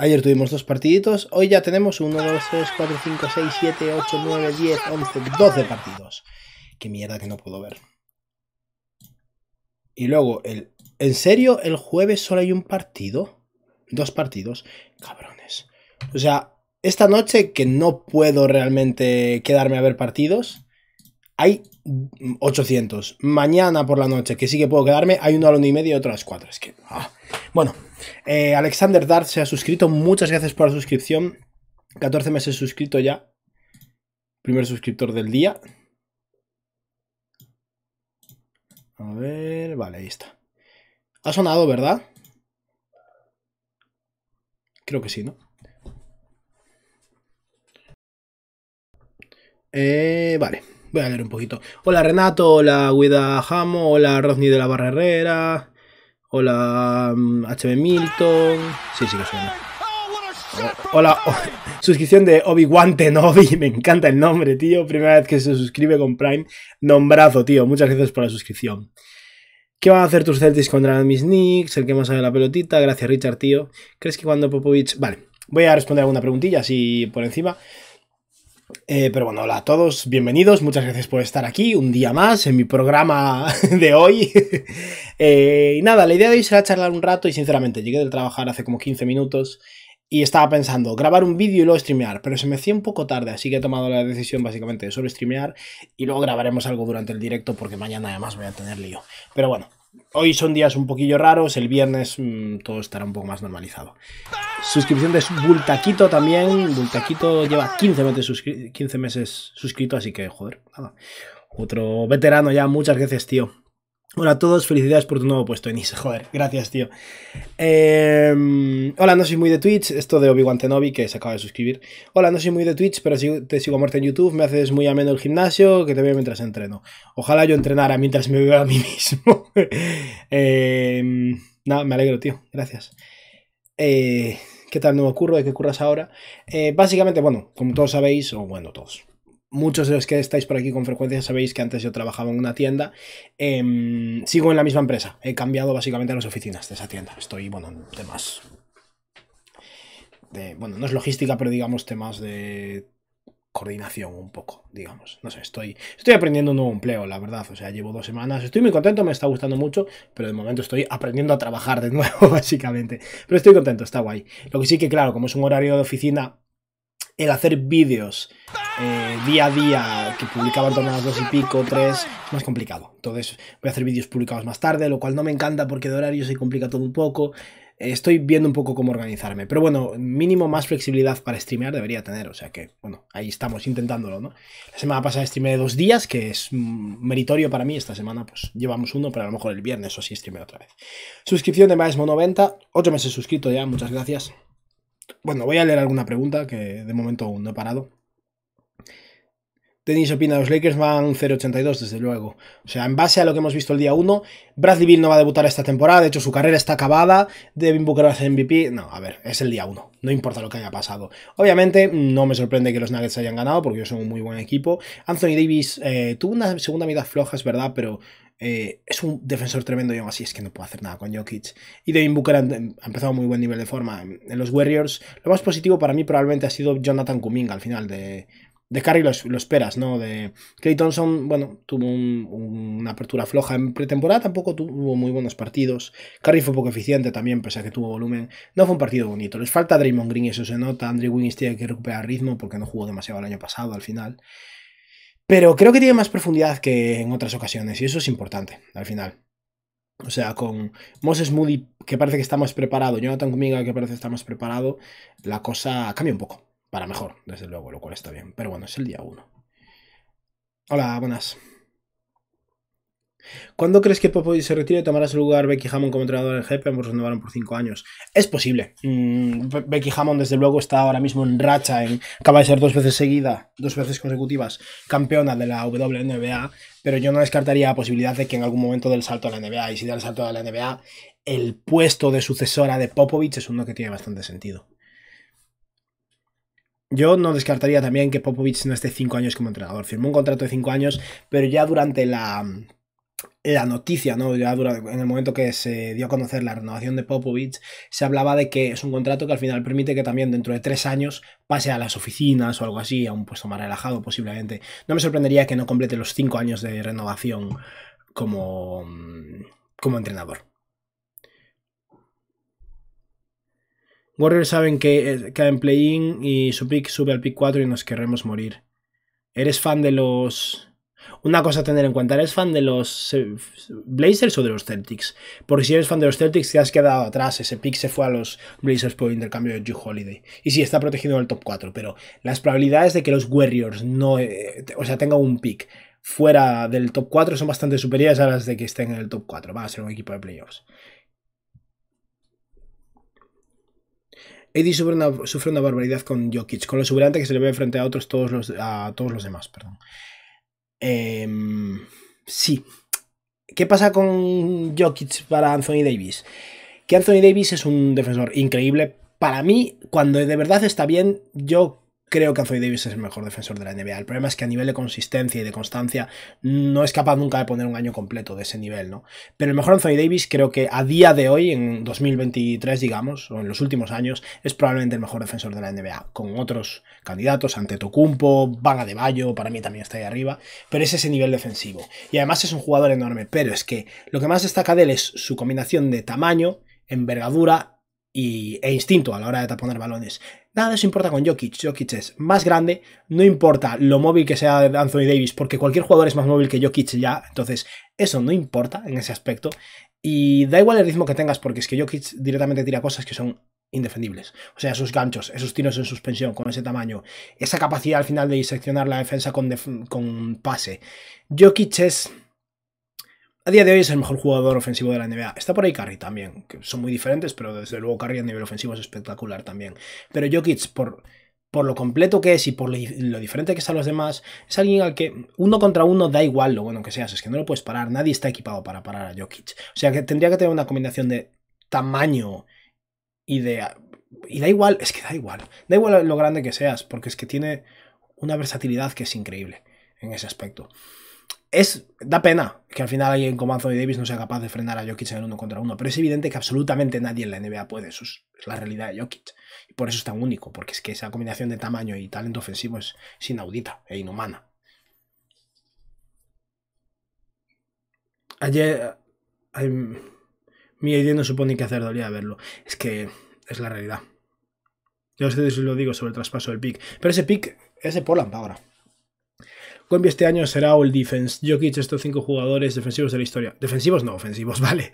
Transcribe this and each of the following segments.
Ayer tuvimos dos partiditos, hoy ya tenemos 1, 2, 3, 4, 5, 6, 7, 8, 9, 10, 11, 12 partidos. Qué mierda que no puedo ver. Y luego, el, ¿en serio el jueves solo hay un partido? Dos partidos. Cabrones. O sea, esta noche que no puedo realmente quedarme a ver partidos, hay 800. Mañana por la noche, que sí que puedo quedarme, hay uno a la una y media y otro a las cuatro. Es que... Ah. Bueno, eh, Alexander Dart se ha suscrito. Muchas gracias por la suscripción. 14 meses suscrito ya. Primer suscriptor del día. A ver, vale, ahí está. Ha sonado, ¿verdad? Creo que sí, ¿no? Eh, vale, voy a leer un poquito. Hola Renato, hola Guida Jamo, hola Rodney de la Barra Herrera. Hola mm, HB Milton. Sí, sí que suena. Hola, oh, suscripción de Obi-Wan Obi, Me encanta el nombre, tío. Primera vez que se suscribe con Prime. Nombrazo, tío. Muchas gracias por la suscripción. ¿Qué van a hacer tus Celtics contra mis Knicks? El que más sabe la pelotita. Gracias, Richard, tío. ¿Crees que cuando Popovich. Vale, voy a responder alguna preguntilla así por encima. Eh, pero bueno, hola a todos, bienvenidos, muchas gracias por estar aquí un día más en mi programa de hoy. Eh, y nada, la idea de hoy será charlar un rato y sinceramente llegué del trabajar hace como 15 minutos y estaba pensando grabar un vídeo y luego streamear, pero se me hacía un poco tarde, así que he tomado la decisión básicamente de solo streamear y luego grabaremos algo durante el directo porque mañana además voy a tener lío. Pero bueno, Hoy son días un poquillo raros, el viernes mm, todo estará un poco más normalizado. Suscripción de Bultaquito también. Bultaquito lleva 15 meses, 15 meses suscrito, así que, joder, nada. Otro veterano ya, muchas gracias, tío. Hola a todos, felicidades por tu nuevo puesto, Enis. Joder, gracias, tío. Em, hola, no soy muy de Twitch. Esto de Obi-Wan Tenobi, que se acaba de suscribir. Hola, no soy muy de Twitch, pero sigo, te sigo a muerte en YouTube. Me haces muy ameno el gimnasio, que te veo mientras entreno. Ojalá yo entrenara mientras me veo a mí mismo. Em, Nada, me alegro, tío. Gracias. Eh, ¿Qué tal nuevo curro? ¿De qué curras ahora? Eh, básicamente, bueno, como todos sabéis, o bueno, todos, muchos de los que estáis por aquí con frecuencia sabéis que antes yo trabajaba en una tienda. Em, sigo en la misma empresa. He cambiado básicamente las oficinas de esa tienda. Estoy, bueno, en temas. bueno, no es logística, pero digamos temas de coordinación un poco, digamos. No sé, estoy, estoy aprendiendo un nuevo empleo, la verdad. O sea, llevo dos semanas, estoy muy contento, me está gustando mucho, pero de momento estoy aprendiendo a trabajar de nuevo, básicamente. Pero estoy contento, está guay. Lo que sí que, claro, como es un horario de oficina, el hacer vídeos eh, día a día que publicaba en torno a las dos y pico, tres, es más complicado. Entonces voy a hacer vídeos publicados más tarde, lo cual no me encanta porque de horario se complica todo un poco. Eh, estoy viendo un poco cómo organizarme, pero bueno, mínimo más flexibilidad para streamear debería tener, o sea que, bueno, ahí estamos intentándolo, ¿no? La semana pasada streameé dos días, que es mm, meritorio para mí, esta semana pues llevamos uno, pero a lo mejor el viernes o sí streameé otra vez. Suscripción de Maesmo 90, Ocho meses suscrito ya, muchas gracias. Bueno, voy a leer alguna pregunta que de momento no he parado. Denis opina, los Lakers van 0-82 desde luego. O sea, en base a lo que hemos visto el día 1, Bradley Bill no va a debutar esta temporada, de hecho su carrera está acabada, Debe Booker va a MVP, no, a ver, es el día 1, no importa lo que haya pasado. Obviamente no me sorprende que los Nuggets hayan ganado porque ellos son un muy buen equipo. Anthony Davis eh, tuvo una segunda mitad floja, es verdad, pero eh, es un defensor tremendo y así es que no puedo hacer nada con Jokic. Y Devin Booker ha, empezado a muy buen nivel de forma en los Warriors. Lo más positivo para mí probablemente ha sido Jonathan Cumming al final de... De Curry lo, esperas, ¿no? De Clay Thompson, bueno, tuvo una apertura floja en pretemporada, tampoco tuvo muy buenos partidos. Curry fue poco eficiente también, pese a que tuvo volumen. No fue un partido bonito. Les falta Draymond Green, eso se nota. Andrew Wiggins tiene que recuperar ritmo porque no jugó demasiado el año pasado al final. Pero creo que tiene más profundidad que en otras ocasiones y eso es importante al final. O sea, con Moses Moody, que parece que está más preparado, Jonathan Kuminga, que parece que está más preparado, la cosa cambia un poco. Para mejor, desde luego, lo cual está bien. Pero bueno, es el día 1. Hola, buenas. ¿Cuándo crees que Popovich se retire y tomará su lugar Becky Hammond como entrenador en jefe? Ambos renovaron por 5 años. Es posible. Mm, Becky Hammond, desde luego, está ahora mismo en racha. En, acaba de ser dos veces seguida, dos veces consecutivas, campeona de la WNBA. Pero yo no descartaría la posibilidad de que en algún momento del salto a la NBA. Y si da el salto a la NBA, el puesto de sucesora de Popovich es uno que tiene bastante sentido. Yo no descartaría también que Popovich no esté 5 años como entrenador. Firmó un contrato de 5 años, pero ya durante la la noticia, ¿no? Ya en el momento que se dio a conocer la renovación de Popovich, se hablaba de que es un contrato que al final permite que también dentro de tres años pase a las oficinas o algo así, a un puesto más relajado posiblemente. No me sorprendería que no complete los cinco años de renovación como, mm, como entrenador. Warriors saben que caen eh, play-in y su pick sube al pick 4 y nos querremos morir. ¿Eres fan de los una cosa a tener en cuenta, ¿eres fan de los eh, Blazers o de los Celtics? Porque si eres fan de los Celtics te has quedado atrás, ese pick se fue a los Blazers por intercambio de you Holiday. Y sí, está protegido en el top 4, pero las probabilidades de que los Warriors no, eh, o sea, tengan un pick fuera del top 4 son bastante superiores a las de que estén en el top 4. Va a ser un equipo de playoffs. Eddie sufre una, una barbaridad con Jokic, con lo sublimante que se le ve frente a otros todos los, a todos los demás, perdón. Eh, sí. ¿Qué pasa con Jokic para Anthony Davis? Que Anthony Davis es un defensor increíble. Para mí, cuando de verdad está bien, yo creo que Anthony Davis es el mejor defensor de la NBA. El problema es que a nivel de consistencia y de constancia no es capaz nunca de poner un año completo de ese nivel, ¿no? Pero el mejor Anthony Davis creo que a día de hoy, en 2023, digamos, o en los últimos años, es probablemente el mejor defensor de la NBA, con otros candidatos, ante Tocumpo, Vaga de Bayo, para mí también está ahí arriba, pero es ese nivel defensivo. Y además es un jugador enorme, pero es que lo que más destaca de él es su combinación de tamaño, envergadura y, e instinto a la hora de taponar balones. Nada de eso importa con Jokic. Jokic es más grande, no importa lo móvil que sea Anthony Davis, porque cualquier jugador es más móvil que Jokic ya, entonces eso no importa en ese aspecto. Y da igual el ritmo que tengas, porque es que Jokic directamente tira cosas que son indefendibles. O sea, esos ganchos, esos tiros en suspensión con ese tamaño, esa capacidad al final de diseccionar la defensa con, con pase. Jokic es a día de hoy es el mejor jugador ofensivo de la NBA. Está por ahí Curry también, que son muy diferentes, pero desde luego Curry a nivel ofensivo es espectacular también. Pero Jokic, por, por lo completo que es y por lo diferente que es a los demás, es alguien al que uno contra uno da igual lo bueno que seas, es que no lo puedes parar, nadie está equipado para parar a Jokic. O sea que tendría que tener una combinación de tamaño y de... Y da igual, es que da igual, da igual lo grande que seas, porque es que tiene una versatilidad que es increíble en ese aspecto da pena que al final alguien como Anthony Davis no sea capaz de frenar a Jokic en uno contra uno, pero es evidente que absolutamente nadie en la NBA puede, eso es, la realidad de Jokic. Y por eso es tan único, porque es que esa combinación de tamaño y talento ofensivo es, inaudita e inhumana. Ayer, eh, mi idea no supone que hacer dolía verlo, es que es la realidad. Yo sé si lo digo sobre el traspaso del pick, pero ese pick es de Poland ahora. Combi este año será All Defense. Jokic, estos cinco jugadores defensivos de la historia. Defensivos no, ofensivos, vale.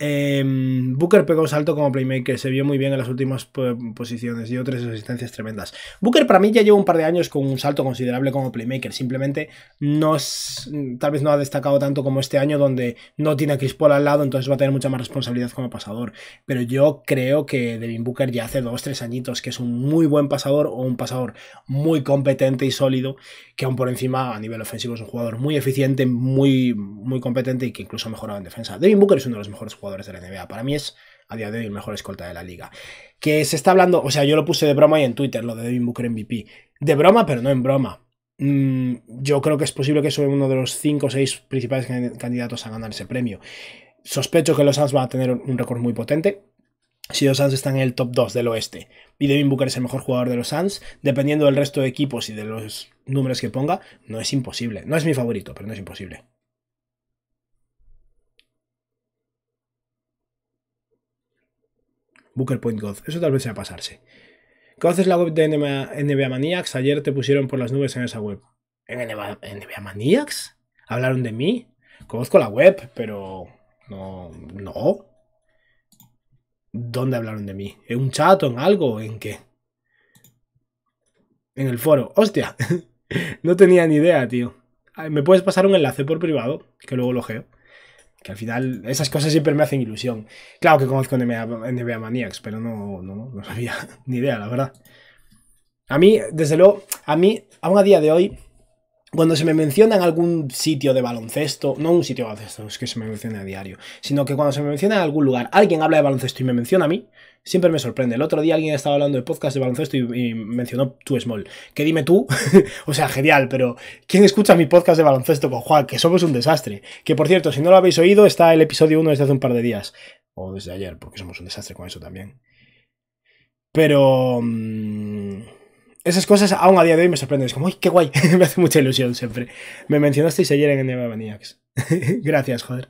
Em, Booker pegó un salto como playmaker, se vio muy bien en las últimas eh, posiciones, y otras resistencias tremendas. Booker para mí ya lleva un par de años con un salto considerable como playmaker, simplemente no tal vez no ha destacado tanto como este año donde no tiene a Chris Paul al lado, entonces va a tener mucha más responsabilidad como pasador. Pero yo creo que Devin Booker ya hace dos, tres añitos que es un muy buen pasador o un pasador muy competente y sólido, que aún por encima a nivel ofensivo es un jugador muy eficiente, muy, muy competente y que incluso ha mejorado en defensa. Devin Booker es uno de los mejores jugadores de la NBA. Para mí es a día de hoy el mejor escolta de la liga. Que se está hablando, o sea, yo lo puse de broma y en Twitter, lo de Devin Booker MVP. De broma, pero no en broma. Mm, yo creo que es posible que sea uno de los 5 o 6 principales candidatos a ganar ese premio. Sospecho que los Suns van a tener un récord muy potente. Si los Suns están en el top 2 del oeste y Devin Booker es el mejor jugador de los Suns, dependiendo del resto de equipos y de los números que ponga, no es imposible. No es mi favorito, pero no es imposible. Booker Point Eso tal vez sea pasarse. ¿Conoces la web de NBA, Maniacs. Ayer te pusieron por las nubes en esa web. ¿En NBA, Maniacs? ¿Hablaron de mí? Conozco la web, pero no. No. ¿Dónde hablaron de mí? ¿En un chat o en algo? ¿En qué? En el foro. ¡Hostia! no tenía ni idea, tío. ¿Me puedes pasar un enlace por privado? Que luego lo geo. Que al final esas cosas siempre me hacen ilusión. Claro que conozco NBA, Maniacs, pero no, no, no sabía ni idea, la verdad. A mí, desde luego, a mí, aún a día de hoy, cuando se me menciona en algún sitio de baloncesto, no un sitio de baloncesto, es que se me menciona a diario, sino que cuando se me menciona en algún lugar, alguien habla de baloncesto y me menciona a mí, siempre me sorprende. El otro día alguien estaba hablando de podcast de baloncesto y, mencionó Tu Small. Que dime tú, o sea, genial, pero ¿quién escucha mi podcast de baloncesto con Juan? Que somos un desastre. Que por cierto, si no lo habéis oído, está el episodio 1 desde hace un par de días. O desde ayer, porque somos un desastre con eso también. Pero... Mm, esas cosas aún a día de hoy me sorprenden. Es como, ¡ay, qué guay! me hace mucha ilusión siempre. Me mencionasteis ayer en Enema Maniacs. Gracias, joder.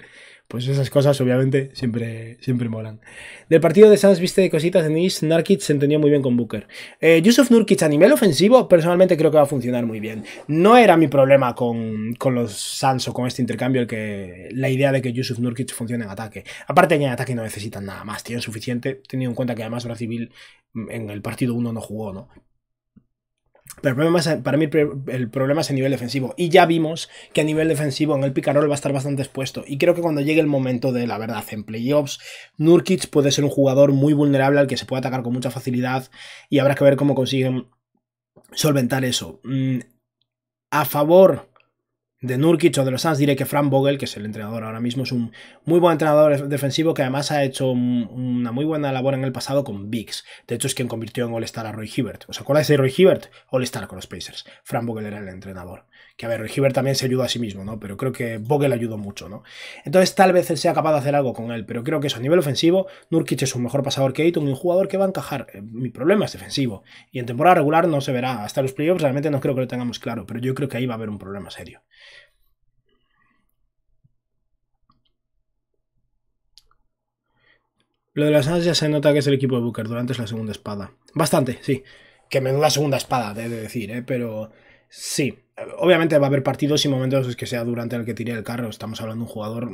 Pues esas cosas, obviamente, siempre, siempre molan. Del partido de Sans viste cositas de Nice, Narkic se entendió muy bien con Booker. Eh, Yusuf Nurkic, a nivel ofensivo, personalmente creo que va a funcionar muy bien. No era mi problema con, los Sans o con este intercambio el que, la idea de que Yusuf Nurkic funcione en ataque. Aparte, en ataque no necesitan nada más, tienen suficiente, teniendo en cuenta que además civil en el partido 1 no jugó, ¿no? Pero problema para mí el problema es a nivel defensivo. Y ya vimos que a nivel defensivo en el Picarol va a estar bastante expuesto. Y creo que cuando llegue el momento de la verdad en playoffs, Nurkic puede ser un jugador muy vulnerable al que se puede atacar con mucha facilidad. Y habrá que ver cómo consiguen solventar eso. Mm, a favor de Nurkic o de los Suns diré que Frank Vogel, que es el entrenador ahora mismo, es un muy buen entrenador defensivo que además ha hecho una muy buena labor en el pasado con Biggs. De hecho, es quien convirtió en All-Star a Roy Hibbert. ¿Os acordáis de Roy Hibbert? All-Star con los Pacers. Frank Vogel era el entrenador. Que a ver, también se ayuda a sí mismo, ¿no? Pero creo que Vogel ayudó mucho, ¿no? Entonces tal vez él sea capaz de hacer algo con él, pero creo que eso a nivel ofensivo, Nurkic es un mejor pasador que Ayton y un jugador que va a encajar. Eh, mi problema es defensivo. Y en temporada regular no se verá. Hasta los playoffs realmente no creo que lo tengamos claro, pero yo creo que ahí va a haber un problema serio. Lo de las ya se nota que es el equipo de Booker durante la segunda espada. Bastante, sí. Que menuda segunda espada, de decir, ¿eh? pero sí obviamente va a haber partidos y momentos que sea durante el que tire el carro. Estamos hablando de un jugador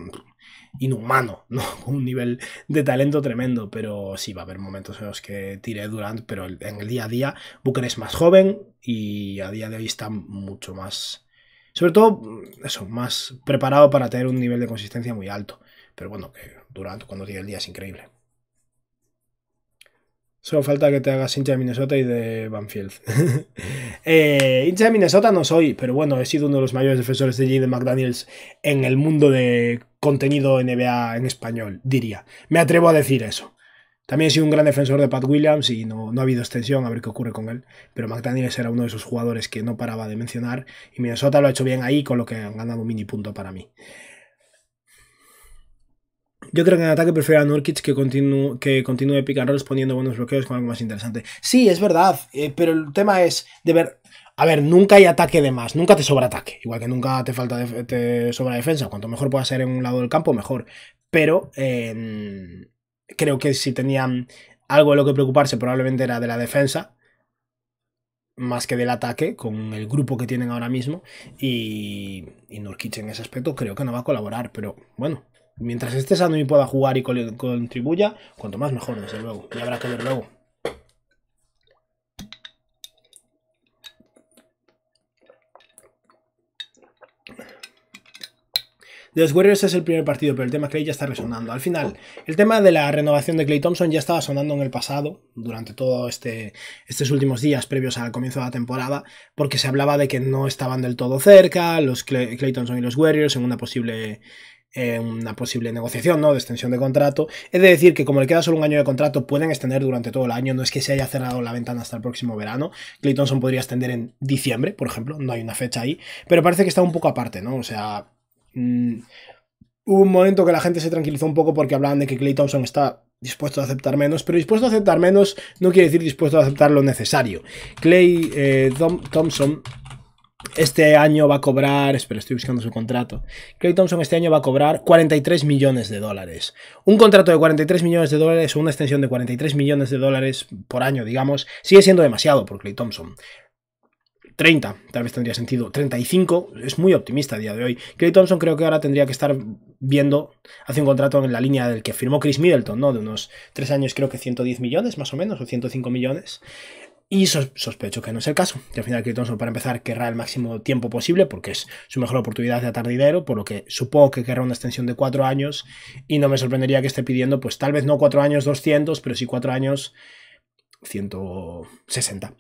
inhumano, ¿no? Con un nivel de talento tremendo, pero sí va a haber momentos en los que tire Durant, pero en el día a día Booker es más joven y a día de hoy está mucho más, sobre todo, eso, más preparado para tener un nivel de consistencia muy alto. Pero bueno, que Durant cuando tiene el día es increíble. Solo falta que te hagas hincha de Minnesota y de Banfield. eh, hincha de Minnesota no soy, pero bueno, he sido uno de los mayores defensores de de McDaniels en el mundo de contenido NBA en español, diría. Me atrevo a decir eso. También he sido un gran defensor de Pat Williams y no, no ha habido extensión, a ver qué ocurre con él. Pero McDaniels era uno de esos jugadores que no paraba de mencionar y Minnesota lo ha hecho bien ahí, con lo que han ganado un mini punto para mí. Yo creo que en ataque prefiero a Nurkic que continúe, que continúe rolls poniendo buenos bloqueos con algo más interesante. Sí, es verdad, eh, pero el tema es de ver. A ver, nunca hay ataque de más, nunca te sobra ataque, igual que nunca te falta te sobra defensa. Cuanto mejor pueda ser en un lado del campo, mejor. Pero em, creo que si tenían algo de lo que preocuparse, probablemente era de la defensa, más que del ataque, con el grupo que tienen ahora mismo. Y, y Nurkic en ese aspecto creo que no va a colaborar, pero bueno, mientras este sano pueda jugar y contribuya, cuanto más mejor, desde luego. Y habrá que ver luego. De los Warriors es el primer partido, pero el tema Clay ya está resonando. Al final, el tema de la renovación de Clay Thompson ya estaba sonando en el pasado, durante todos este, estos últimos días previos al comienzo de la temporada, porque se hablaba de que no estaban del todo cerca, los Clay Thompson y los Warriors en una posible eh, una posible negociación, ¿no? De extensión de contrato. Es decir, que como le queda solo un año de contrato, pueden extender durante todo el año. No es que se haya cerrado la ventana hasta el próximo verano. Clay Thompson podría extender en diciembre, por ejemplo. No hay una fecha ahí. Pero parece que está un poco aparte, ¿no? O sea. Mm, hubo un momento que la gente se tranquilizó un poco porque hablaban de que Clay Thompson está dispuesto a aceptar menos, pero dispuesto a aceptar menos no quiere decir dispuesto a aceptar lo necesario. Clay eh, Thompson este año va a cobrar, espero, estoy buscando su contrato. Clay Thompson este año va a cobrar 43 millones de dólares. Un contrato de 43 millones de dólares o una extensión de 43 millones de dólares por año, digamos, sigue siendo demasiado por Clay Thompson. 30, tal vez tendría sentido. 35 es muy optimista a día de hoy. Clay Thompson creo que ahora tendría que estar viendo, hace un contrato en la línea del que firmó Chris Middleton, ¿no? De unos 3 años creo que 110 millones más o menos, o 105 millones. Y sospecho que no es el caso, que al final que solo para empezar querrá el máximo tiempo posible porque es su mejor oportunidad de atar por lo que supongo que querrá una extensión de cuatro años y no me sorprendería que esté pidiendo pues tal vez no cuatro años 200, pero sí cuatro años 160.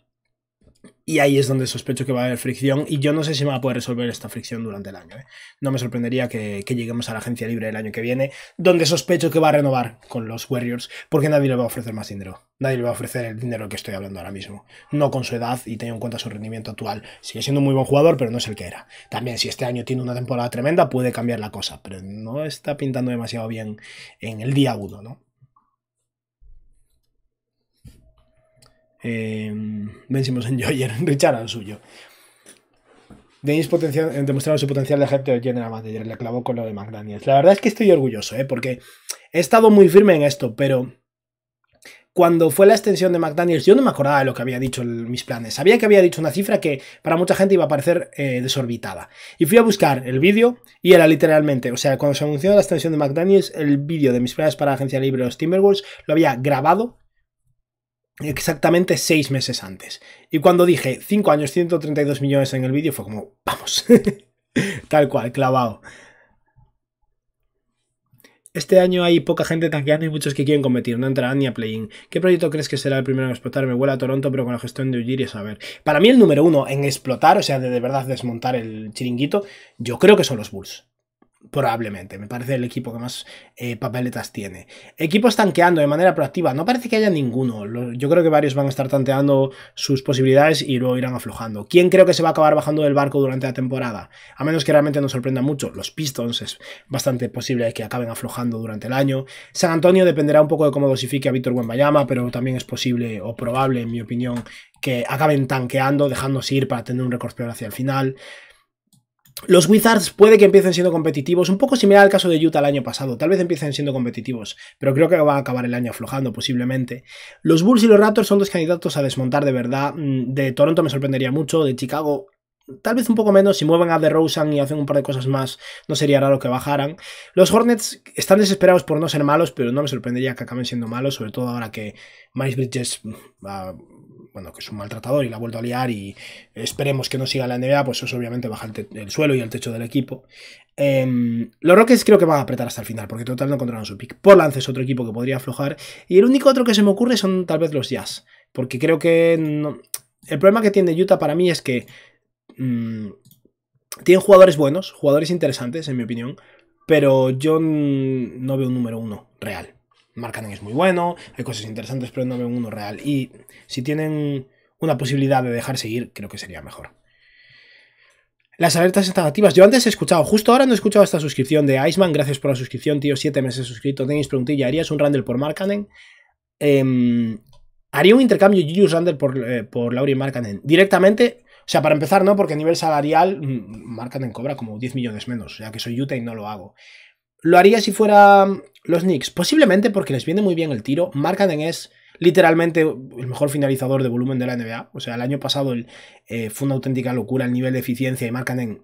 Y ahí es donde sospecho que va a haber fricción y yo no sé si me va a poder resolver esta fricción durante el año. ¿eh? No me sorprendería que, lleguemos a la agencia libre el año que viene, donde sospecho que va a renovar con los Warriors, porque nadie le va a ofrecer más dinero. Nadie le va a ofrecer el dinero que estoy hablando ahora mismo. No con su edad y teniendo en cuenta su rendimiento actual. Sigue siendo un muy buen jugador, pero no es el que era. También si este año tiene una temporada tremenda, puede cambiar la cosa, pero no está pintando demasiado bien en el día 1, ¿no? eh, em, Ben Simmons en Joyer, Richard al suyo. ha eh, demostrado su potencial de de general manager, le clavó con lo de McDaniels. La verdad es que estoy orgulloso, ¿eh? porque he estado muy firme en esto, pero cuando fue la extensión de McDaniels, yo no me acordaba de lo que había dicho en mis planes. Sabía que había dicho una cifra que para mucha gente iba a parecer eh, desorbitada. Y fui a buscar el vídeo y era literalmente, o sea, cuando se anunció la extensión de McDaniels, el vídeo de mis planes para la agencia libre de los Timberwolves lo había grabado exactamente seis meses antes. Y cuando dije 5 años, 132 millones en el vídeo, fue como, vamos, tal cual, clavado. Este año hay poca gente tanqueando y muchos que quieren competir, no entrarán ni a play ¿Qué proyecto crees que será el primero en explotar? Me huele a Toronto, pero con la gestión de Ujiri a saber. Para mí el número uno en explotar, o sea, de verdad desmontar el chiringuito, yo creo que son los Bulls probablemente. Me parece el equipo que más eh, papeletas tiene. Equipos tanqueando de manera proactiva. No parece que haya ninguno. Yo creo que varios van a estar tanteando sus posibilidades y luego irán aflojando. ¿Quién creo que se va a acabar bajando del barco durante la temporada? A menos que realmente nos sorprenda mucho. Los Pistons es bastante posible que acaben aflojando durante el año. San Antonio dependerá un poco de cómo dosifique a Víctor Wembayama, pero también es posible o probable, en mi opinión, que acaben tanqueando, dejándose ir para tener un récord peor hacia el final. Los Wizards puede que empiecen siendo competitivos, un poco similar al caso de Utah el año pasado, tal vez empiecen siendo competitivos, pero creo que va a acabar el año aflojando posiblemente. Los Bulls y los Raptors son dos candidatos a desmontar de verdad, mm, de Toronto me sorprendería mucho, de Chicago tal vez un poco menos, si mueven a DeRozan y hacen un par de cosas más, no sería raro que bajaran. Los Hornets están desesperados por no ser malos, pero no me sorprendería que acaben siendo malos, sobre todo ahora que Miles Bridges mm, bueno, que es un maltratador y la ha vuelto a liar y esperemos que no siga la NBA, pues eso obviamente baja el, suelo y el techo del equipo. Em, los Rockets creo que van a apretar hasta el final, porque total no encontraron su pick. Lance es otro equipo que podría aflojar. Y el único otro que se me ocurre son tal vez los Jazz, porque creo que... El problema que tiene Utah para mí es que... Mm, tiene jugadores buenos, jugadores interesantes, en mi opinión, pero yo no veo un número uno real. Mark es muy bueno, hay cosas interesantes, pero no veo uno real. Y si tienen una posibilidad de dejar seguir creo que sería mejor. Las alertas están Yo antes he escuchado, justo ahora no he escuchado esta suscripción de Iceman. Gracias por la suscripción, tío. Siete meses suscrito. Tenéis preguntilla. ¿Harías un Randall por Markanen? Em, haría un intercambio Julius Randall por, eh, por Laurie Markanen. Directamente, o sea, para empezar, no, porque a nivel salarial mm, Markanen cobra como 10 millones menos. O sea, que soy Utah y no lo hago. Lo haría si fuera los Knicks, posiblemente porque les viene muy bien el tiro, Markkanen es literalmente el mejor finalizador de volumen de la NBA. O sea, el año pasado eh, fue una auténtica locura el nivel de eficiencia de Markkanen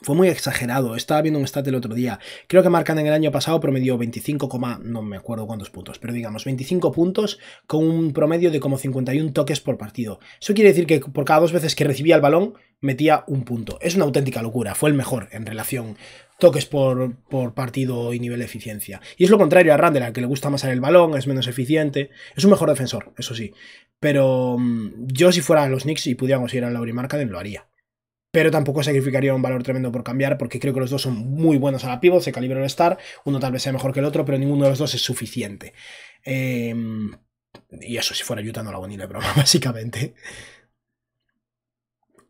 fue muy exagerado. Estaba viendo un stat el otro día. Creo que Markkanen el año pasado promedió 25, no me acuerdo cuántos puntos, pero digamos 25 puntos con un promedio de como 51 toques por partido. Eso quiere decir que por cada dos veces que recibía el balón metía un punto. Es una auténtica locura. Fue el mejor en relación toques por, por, partido y nivel de eficiencia. Y es lo contrario a Randall al que le gusta más el balón, es menos eficiente, es un mejor defensor, eso sí. Pero mm, yo si fuera a los Knicks y pudiéramos ir a Lauri markaden lo haría. Pero tampoco sacrificaría un valor tremendo por cambiar, porque creo que los dos son muy buenos a la pivot, se calibra el star, uno tal vez sea mejor que el otro, pero ninguno de los dos es suficiente. Em, y eso si fuera Utah no lo hago ni de broma, básicamente.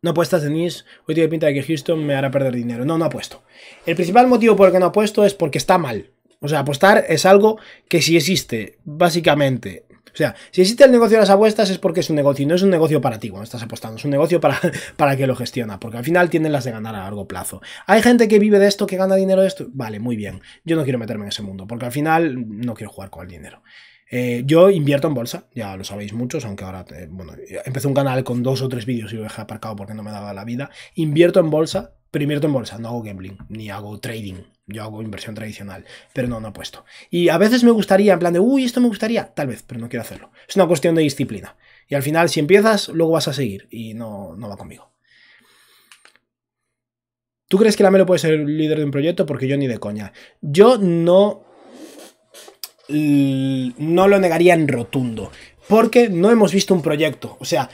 No apuestas en Hoy tiene pinta de que Houston me hará perder dinero. No, no apuesto. El principal motivo por el que no apuesto es porque está mal. O sea, apostar es algo que si existe, básicamente. O sea, si existe el negocio de las apuestas es porque es un negocio y no es un negocio para ti cuando estás apostando, es un negocio para, para que lo gestiona, porque al final tienen las de ganar a largo plazo. Hay gente que vive de esto, que gana dinero de esto, vale, muy bien. Yo no quiero meterme en ese mundo, porque al final no quiero jugar con el dinero. Eh, yo invierto en bolsa, ya lo sabéis muchos, aunque ahora, eh, bueno, empecé un canal con dos o tres vídeos y lo dejé aparcado porque no me daba la vida. Invierto en bolsa, pero invierto en bolsa, no hago gambling, ni hago trading. Yo hago inversión tradicional, pero no, no apuesto. Y a veces me gustaría, en plan de, uy, esto me gustaría, tal vez, pero no quiero hacerlo. Es una cuestión de disciplina. Y al final, si empiezas, luego vas a seguir y no, no va conmigo. ¿Tú crees que la Melo puede ser el líder de un proyecto? Porque yo ni de coña. Yo no no lo negaría en rotundo, porque no hemos visto un proyecto, o sea,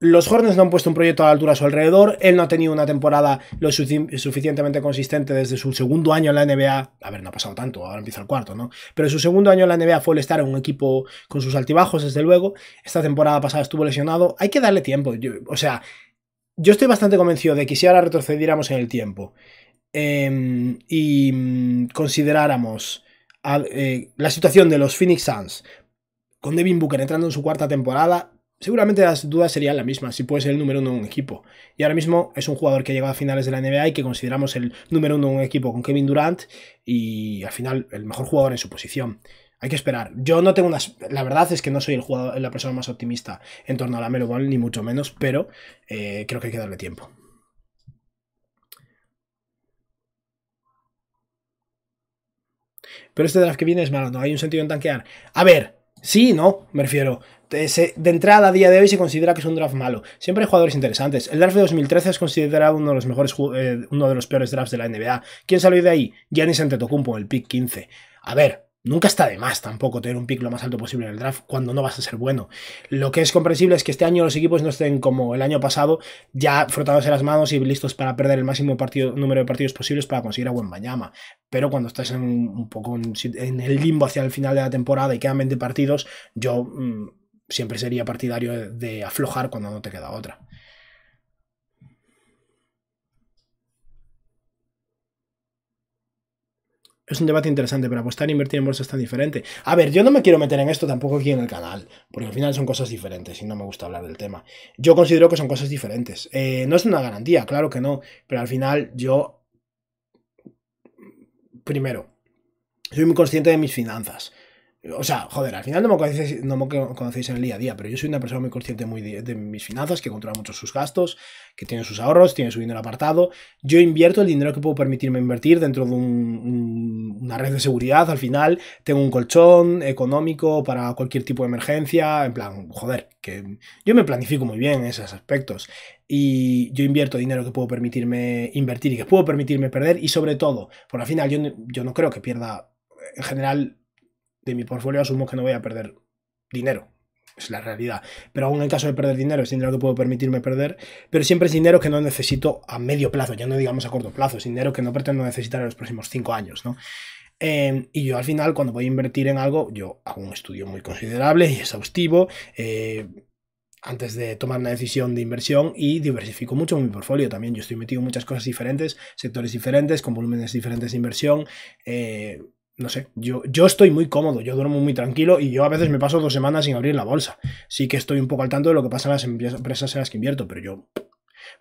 los Hornets no han puesto un proyecto a la altura a su alrededor, él no ha tenido una temporada lo suficientemente consistente desde su segundo año en la NBA, a ver, no ha pasado tanto, ahora empieza el cuarto, ¿no? Pero su segundo año en la NBA fue el estar en un equipo con sus altibajos, desde luego, esta temporada pasada estuvo lesionado, hay que darle tiempo, o sea, yo estoy bastante convencido de que si ahora retrocediéramos en el tiempo em, y mm, consideráramos eh, la situación de los Phoenix Suns con Devin Booker entrando en su cuarta temporada, seguramente las dudas serían las mismas, si puede ser el número uno de un equipo. Y ahora mismo es un jugador que llegado a finales de la NBA y que consideramos el número uno de un equipo con Kevin Durant y al final el mejor jugador en su posición. Hay que esperar. Yo no tengo una La verdad es que no soy el jugador, la persona más optimista en torno a la Melo Ball, ni mucho menos, pero eh, creo que hay que darle tiempo. pero este draft que viene es malo, no hay un sentido en tanquear. A ver, sí, no, me refiero. Eh, de, entrada a día de hoy se considera que es un draft malo. Siempre hay jugadores interesantes. El draft de 2013 es considerado uno de los mejores, eh, uno de los peores drafts de la NBA. ¿Quién salió de ahí? Giannis Antetokounmpo, el pick 15. A ver, Nunca está de más tampoco tener un pick lo más alto posible en el draft cuando no vas a ser bueno. Lo que es comprensible es que este año los equipos no estén como el año pasado, ya frotándose las manos y listos para perder el máximo número de partidos posibles para conseguir a buen Bayama. Pero cuando estás en un, poco en, el limbo hacia el final de la temporada y quedan 20 partidos, yo mm, siempre sería partidario de aflojar cuando no te queda otra. es un debate interesante, pero apostar e invertir en bolsa es tan diferente. A ver, yo no me quiero meter en esto tampoco aquí en el canal, porque al final son cosas diferentes y no me gusta hablar del tema. Yo considero que son cosas diferentes. Eh, no es una garantía, claro que no, pero al final yo, primero, soy muy consciente de mis finanzas. O sea, joder, al final no me, conocéis, en el día a día, pero yo soy una persona muy consciente muy de, mis finanzas, que controla mucho sus gastos, que tiene sus ahorros, tiene su dinero apartado. Yo invierto el dinero que puedo permitirme invertir dentro de una red de seguridad. Al final tengo un colchón económico para cualquier tipo de emergencia. En plan, joder, que yo me planifico muy bien en esos aspectos. Y yo invierto dinero que puedo permitirme invertir y que puedo permitirme perder. Y sobre todo, por al final yo, yo no creo que pierda en general de mi portfolio asumo que no voy a perder dinero. Es la realidad. Pero aún en el caso de perder dinero, es dinero que puedo permitirme perder, pero siempre es dinero que no necesito a medio plazo, ya no digamos a corto plazo, es dinero que no pretendo necesitar en los próximos cinco años, ¿no? Em, y yo al final, cuando voy a invertir en algo, yo hago un estudio muy considerable y exhaustivo. Eh, antes de tomar una decisión de inversión y diversifico mucho mi portfolio también. Yo estoy metido en muchas cosas diferentes, sectores diferentes, con volúmenes diferentes de inversión. Eh, no sé, yo, yo estoy muy cómodo, yo duermo muy tranquilo y yo a veces me paso dos semanas sin abrir la bolsa. Sí que estoy un poco al tanto de lo que pasa en las empresas en las que invierto, pero yo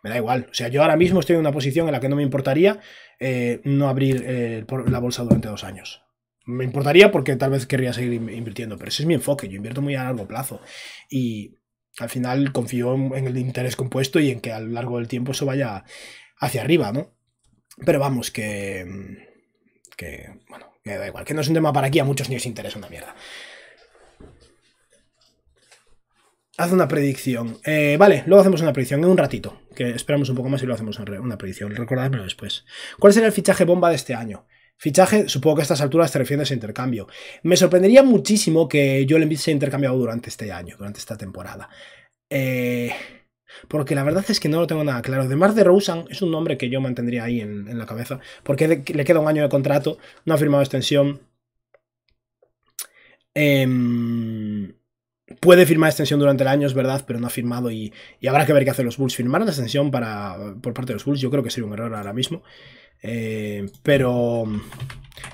me da igual. O sea, yo ahora mismo estoy en una posición en la que no me importaría eh, no abrir eh, la bolsa durante dos años. Me importaría porque tal vez querría seguir invirtiendo, pero ese es mi enfoque, yo invierto muy a largo plazo y al final confío en el interés compuesto y en que a lo largo del tiempo eso vaya hacia arriba, ¿no? Pero vamos, que... que bueno, me da igual, que no es un tema para aquí, a muchos ni les interesa una mierda. Haz una predicción. Eh, vale, luego hacemos una predicción en un ratito. Que esperamos un poco más y lo hacemos una predicción. Recordadmelo después. ¿Cuál será el fichaje bomba de este año? Fichaje, supongo que a estas alturas te refieres a intercambio. Me sorprendería muchísimo que yo le se haya intercambiado durante este año, durante esta temporada. Eh, porque la verdad es que no lo tengo nada claro. Además de Rosen es un nombre que yo mantendría ahí en, la cabeza. Porque le queda un año de contrato, no ha firmado extensión. Em, puede firmar extensión durante el año, es verdad, pero no ha firmado y, habrá que ver qué hacen los Bulls. Firmar una extensión para, por parte de los Bulls yo creo que sería un error ahora mismo. Eh, pero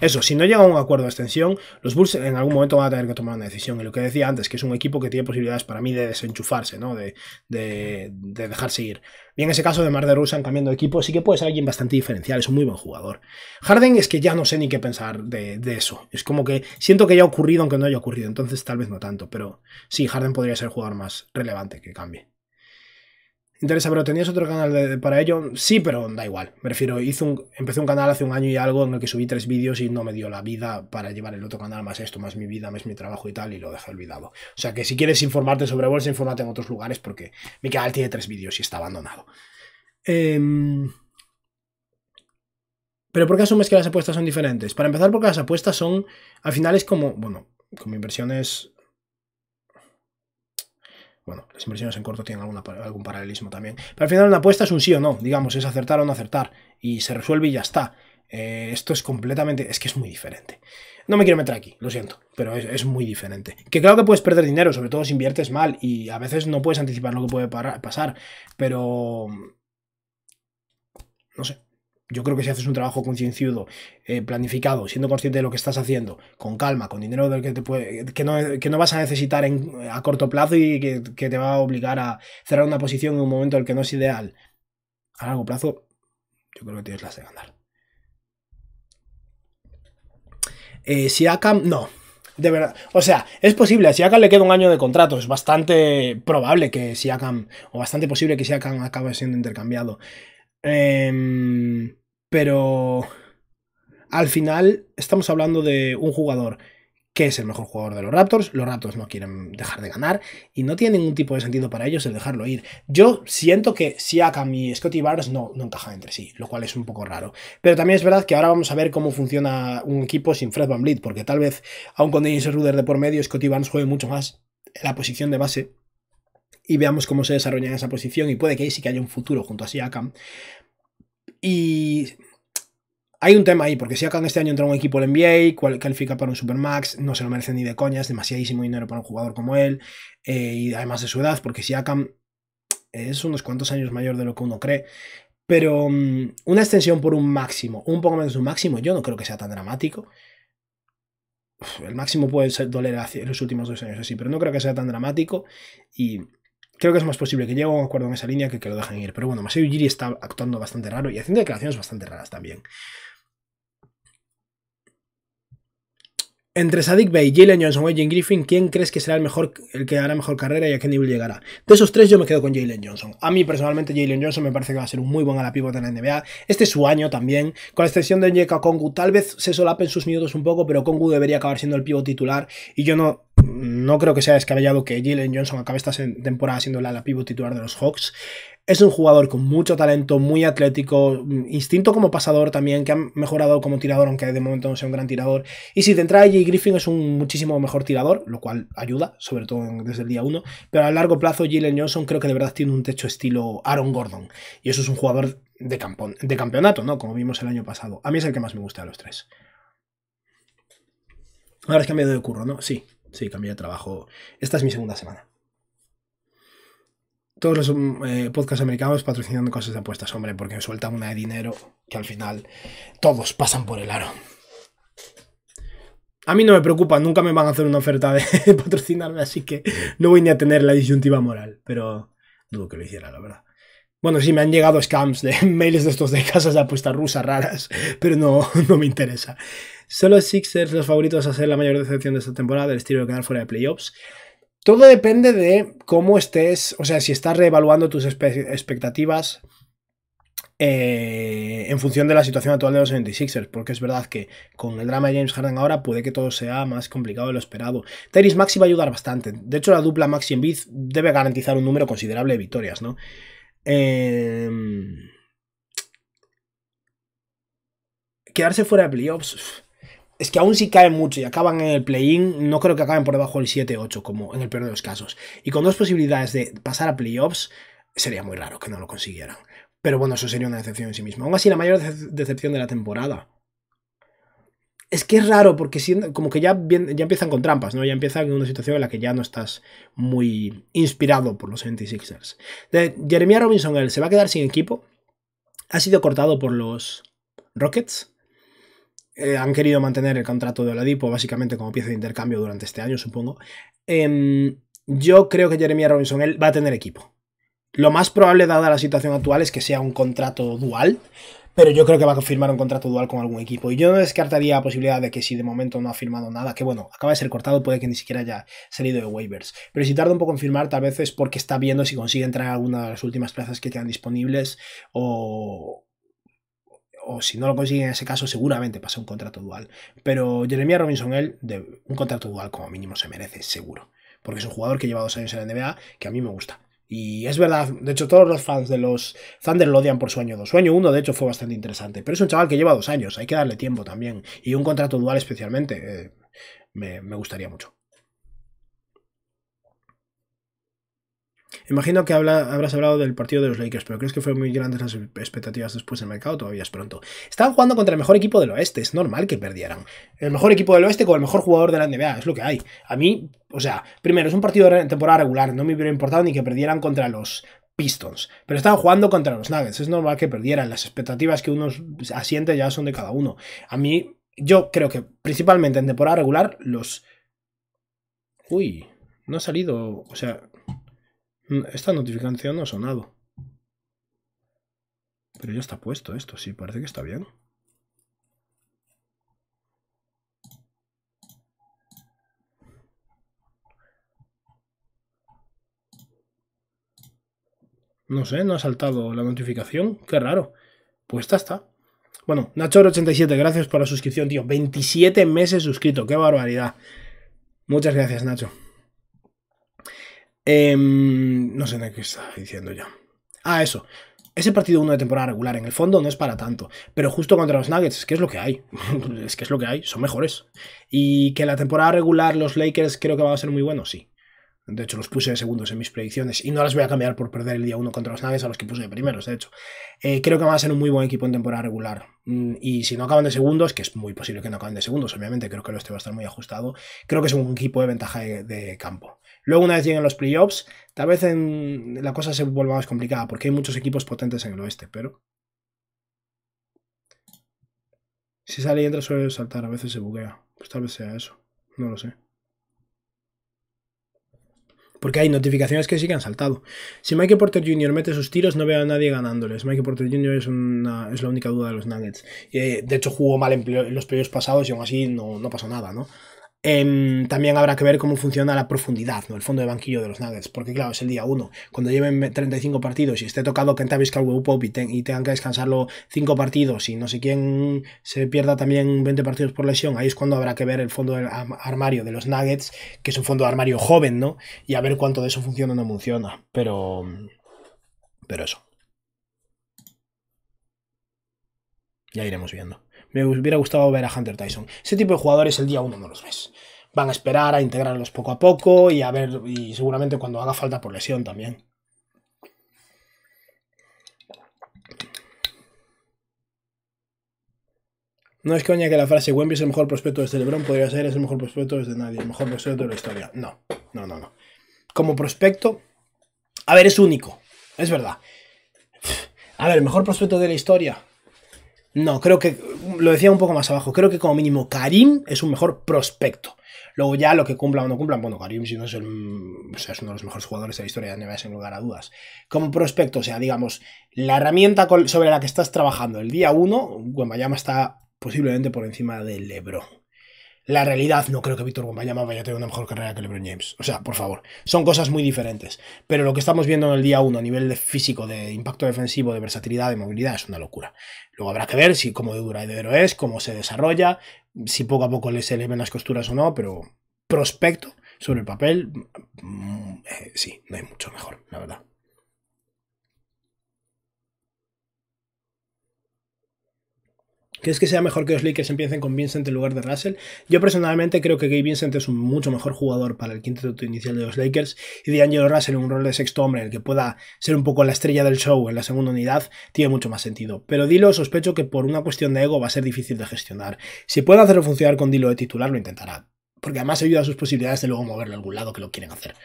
eso, si no llega a un acuerdo de extensión, los Bulls en algún momento van a tener que tomar una decisión. Y lo que decía antes, que es un equipo que tiene posibilidades para mí de desenchufarse, ¿no? De, de, dejarse ir. Y en ese caso de Mar de Rusan cambiando de equipo, sí que puede ser alguien bastante diferencial, es un muy buen jugador. Harden es que ya no sé ni qué pensar de, eso. Es como que siento que ya ha ocurrido aunque no haya ocurrido, entonces tal vez no tanto. Pero sí, Harden podría ser el jugador más relevante que cambie interesa, pero ¿tenías otro canal para ello? Sí, pero da igual. Me refiero, un, empecé un canal hace un año y algo en el que subí tres vídeos y no me dio la vida para llevar el otro canal, más esto, más mi vida, más mi trabajo y tal, y lo dejé olvidado. O sea que si quieres informarte sobre bolsa, infórmate en otros lugares porque mi canal tiene tres vídeos y está abandonado. Em, pero ¿por qué asumes que las apuestas son diferentes? Para empezar, porque las apuestas son, al final es como, bueno, como inversiones bueno, las inversiones en corto tienen algún paralelismo también. Pero al final una apuesta es un sí o no, digamos, es acertar o no acertar. Y se resuelve y ya está. Eh, esto es completamente, es que es muy diferente. No me quiero meter aquí, lo siento, pero es, es, muy diferente. Que claro que puedes perder dinero, sobre todo si inviertes mal y a veces no puedes anticipar lo que puede pasar, pero... No sé, yo creo que si haces un trabajo concienciado, eh, planificado, siendo consciente de lo que estás haciendo, con calma, con dinero del que, te puede, que, no, vas a necesitar a corto plazo y que, te va a obligar a cerrar una posición en un momento en el que no es ideal, a largo plazo, yo creo que tienes las de ganar. Eh, si Akam, no, de verdad. O sea, es posible, a Akam le queda un año de contrato. Es bastante probable que si Akam. o bastante posible que Siakam acabe siendo intercambiado. Em, pero al final estamos hablando de un jugador que es el mejor jugador de los Raptors. Los Raptors no quieren dejar de ganar y no tiene ningún tipo de sentido para ellos el dejarlo ir. Yo siento que Siakam y Scotty Barnes no, encajan entre sí, lo cual es un poco raro. Pero también es verdad que ahora vamos a ver cómo funciona un equipo sin Fred Van porque tal vez, aun con Dennis Ruder de por medio, Scotty Barnes juegue mucho más en la posición de base y veamos cómo se desarrolla en esa posición y puede que ahí sí que haya un futuro junto a Siakam. Y hay un tema ahí, porque si Akan este año entra un equipo del NBA, cual, califica para un Supermax, no se lo merece ni de coñas, demasiadísimo dinero para un jugador como él, eh, y además de su edad, porque si Akan es unos cuantos años mayor de lo que uno cree, pero mm, una extensión por un máximo, un poco menos de un máximo, yo no creo que sea tan dramático. el máximo puede ser doler los últimos dos años así, pero no creo que sea tan dramático y creo que es más posible que llegue a un acuerdo en esa línea que que lo dejen ir. Pero bueno, Masai Ujiri está actuando bastante raro y haciendo declaraciones bastante raras también. Entre Sadik Bay, Jalen Johnson o Jane Griffin, ¿quién crees que será el mejor, el que hará mejor carrera y a qué nivel llegará? De esos tres yo me quedo con Jalen Johnson. A mí personalmente Jalen Johnson me parece que va a ser un muy buen la pivot en la NBA. Este es su año también. Con la excepción de Nyeka Kongu, tal vez se solapen sus minutos un poco, pero Kongu debería acabar siendo el pivo titular y yo no no creo que sea descabellado que Jalen Johnson acabe esta temporada siendo la ala titular de los Hawks. Es un jugador con mucho talento, muy atlético, mm, instinto como pasador también, que ha mejorado como tirador, aunque de momento no sea un gran tirador. Y si te entra Jay Griffin es un muchísimo mejor tirador, lo cual ayuda, sobre todo desde el día 1. Pero a largo plazo, Jalen Johnson creo que de verdad tiene un techo estilo Aaron Gordon. Y eso es un jugador de, de campeonato, ¿no? Como vimos el año pasado. A mí es el que más me gusta de los tres. Ahora es cambiado de curro, ¿no? Sí. Sí, cambié de trabajo. Esta es mi segunda semana. Todos los eh, podcasts americanos patrocinando cosas de apuestas, hombre, porque sueltan una de dinero que al final todos pasan por el aro. A mí no me preocupa, nunca me van a hacer una oferta de patrocinarme, así que no voy ni a tener la disyuntiva moral, pero dudo que lo hiciera, la verdad. Bueno, sí, me han llegado scams de mails de estos de casas de apuestas rusas raras, pero no, no me interesa. Solo Sixers los favoritos a ser la mayor decepción de esta temporada, del estilo de quedar fuera de playoffs. Todo depende de cómo estés, o sea, si estás reevaluando tus expectativas eh, en función de la situación actual de los 76ers, porque es verdad que con el drama de James Harden ahora puede que todo sea más complicado de lo esperado. Terry Maxi va a ayudar bastante. De hecho, la dupla Maxi en Biz debe garantizar un número considerable de victorias, ¿no? Em, quedarse fuera de playoffs es que aún si caen mucho y acaban en el play-in, no creo que acaben por debajo del 7-8, como en el peor de los casos. Y con dos posibilidades de pasar a playoffs, sería muy raro que no lo consiguieran. Pero bueno, eso sería una decepción en sí mismo. Aún así, la mayor decepción de la temporada. Es que es raro porque como que ya, empiezan con trampas, ¿no? Ya empiezan en una situación en la que ya no estás muy inspirado por los 76ers. De Robinson, él se va a quedar sin equipo. Ha sido cortado por los Rockets. Eh, han querido mantener el contrato de Oladipo básicamente como pieza de intercambio durante este año, supongo. Em, yo creo que Jeremy Robinson él va a tener equipo. Lo más probable, dada la situación actual, es que sea un contrato dual, pero yo creo que va a firmar un contrato dual con algún equipo. Y yo no descartaría la posibilidad de que si de momento no ha firmado nada, que bueno, acaba de ser cortado, puede que ni siquiera haya salido de waivers. Pero si tarda un poco en firmar, tal vez es porque está viendo si consigue entrar en alguna de las últimas plazas que quedan disponibles o, o si no lo consigue en ese caso, seguramente pasa un contrato dual. Pero Jeremiah Robinson, él, de un contrato dual como mínimo se merece, seguro. Porque es un jugador que lleva dos años en la NBA, que a mí me gusta. Y es verdad, de hecho todos los fans de los Thunder lo odian por su año 2. Su año 1 de hecho fue bastante interesante, pero es un chaval que lleva dos años, hay que darle tiempo también. Y un contrato dual especialmente eh, me gustaría mucho. Imagino que habrás hablado del partido de los Lakers, pero crees que fue muy grandes las expectativas después del mercado, todavía es pronto. Estaban jugando contra el mejor equipo del oeste, es normal que perdieran. El mejor equipo del oeste con el mejor jugador de la NBA, es lo que hay. A mí, o sea, primero, es un partido de temporada regular, no me hubiera importado ni que perdieran contra los Pistons. Pero estaban jugando contra los Nuggets. Es normal que perdieran. Las expectativas que uno asiente ya son de cada uno. A mí, yo creo que principalmente en temporada regular, los. Uy, no ha salido. O sea, Mm, esta notificación no ha sonado. Pero ya está puesto esto, sí, parece que está bien. No sé, no ha saltado la notificación. Qué raro. Puesta está. Bueno, Nacho 87 gracias por la suscripción, tío. 27 meses suscrito, qué barbaridad. Muchas gracias, Nacho. Em, no sé qué está diciendo ya. Ah, eso. Ese partido 1 de temporada regular, en el fondo, no es para tanto. Pero justo contra los Nuggets, es que es lo que hay. es que es lo que hay, son mejores. Y que la temporada regular los Lakers creo que van a ser muy buenos, sí. De hecho, los puse de segundos en mis predicciones y no las voy a cambiar por perder el día 1 contra los Nuggets a los que puse de primeros, de hecho. Eh, creo que van a ser un muy buen equipo en temporada regular. Mm, y si no acaban de segundos, que es muy posible que no acaben de segundos, obviamente, creo que el este va a estar muy ajustado, creo que es un equipo de ventaja de campo. Luego, una vez lleguen los playoffs, tal vez en la cosa se vuelva más complicada, porque hay muchos equipos potentes en el oeste, pero. Si sale y entra suele saltar, a veces se buguea. Pues tal vez sea eso. No lo sé. Porque hay notificaciones que sí que han saltado. Si Mike Porter Jr. mete sus tiros, no veo a nadie ganándoles. Mike Porter Jr. es, una, es la única duda de los Nuggets. Eh, de hecho, jugó mal en, los periodos pasados y aún así no, no pasó nada, ¿no? Em, también habrá que ver cómo funciona la profundidad, ¿no? El fondo de banquillo de los Nuggets, porque claro, es el día 1. Cuando lleven 35 partidos y esté tocado Kentavisca Caldwell y, y, tengan que descansarlo 5 partidos y no sé quién se pierda también 20 partidos por lesión, ahí es cuando habrá que ver el fondo del armario de los Nuggets, que es un fondo de armario joven, ¿no? Y a ver cuánto de eso funciona o no funciona. Pero. Pero eso. Ya iremos viendo. Me hubiera gustado ver a Hunter Tyson. Ese tipo de jugadores el día uno no los ves. Van a esperar a integrarlos poco a poco y a ver, y seguramente cuando haga falta por lesión también. No es coña que la frase Wemby es el mejor prospecto desde LeBron podría ser es el mejor prospecto desde nadie, el mejor prospecto de la historia. No, no, no, no. Como prospecto, a ver, es único, es verdad. A ver, el mejor prospecto de la historia. No, creo que, lo decía un poco más abajo, creo que como mínimo Karim es un mejor prospecto. Luego ya lo que cumplan o no cumplan, bueno, Karim si no es, uno de los mejores jugadores de la historia de NBA sin lugar a dudas. Como prospecto, o sea, digamos, la herramienta sobre la que estás trabajando el día 1, Guamayama está posiblemente por encima del Lebron. La realidad, no creo que Víctor Wembanyama vaya a tener una mejor carrera que LeBron James. O sea, por favor, son cosas muy diferentes. Pero lo que estamos viendo en el día 1 a nivel de físico, de impacto defensivo, de versatilidad, de movilidad, es una locura. Luego habrá que ver si cómo de duradero es, cómo se desarrolla, si poco a poco le se le las costuras o no, pero prospecto sobre el papel, mm, eh, sí, no hay mucho mejor, la verdad. ¿Crees que sea mejor que los Lakers empiecen con Vincent en lugar de Russell? Yo personalmente creo que Gabe Vincent es un mucho mejor jugador para el quinto quinteto inicial de los Lakers y de D'Angelo Russell en un rol de sexto hombre en el que pueda ser un poco la estrella del show en la segunda unidad tiene mucho más sentido. Pero Dilo sospecho que por una cuestión de ego va a ser difícil de gestionar. Si puede hacerlo funcionar con Dilo de titular lo intentará, porque además ayuda a sus posibilidades de luego moverle a algún lado que lo quieren hacer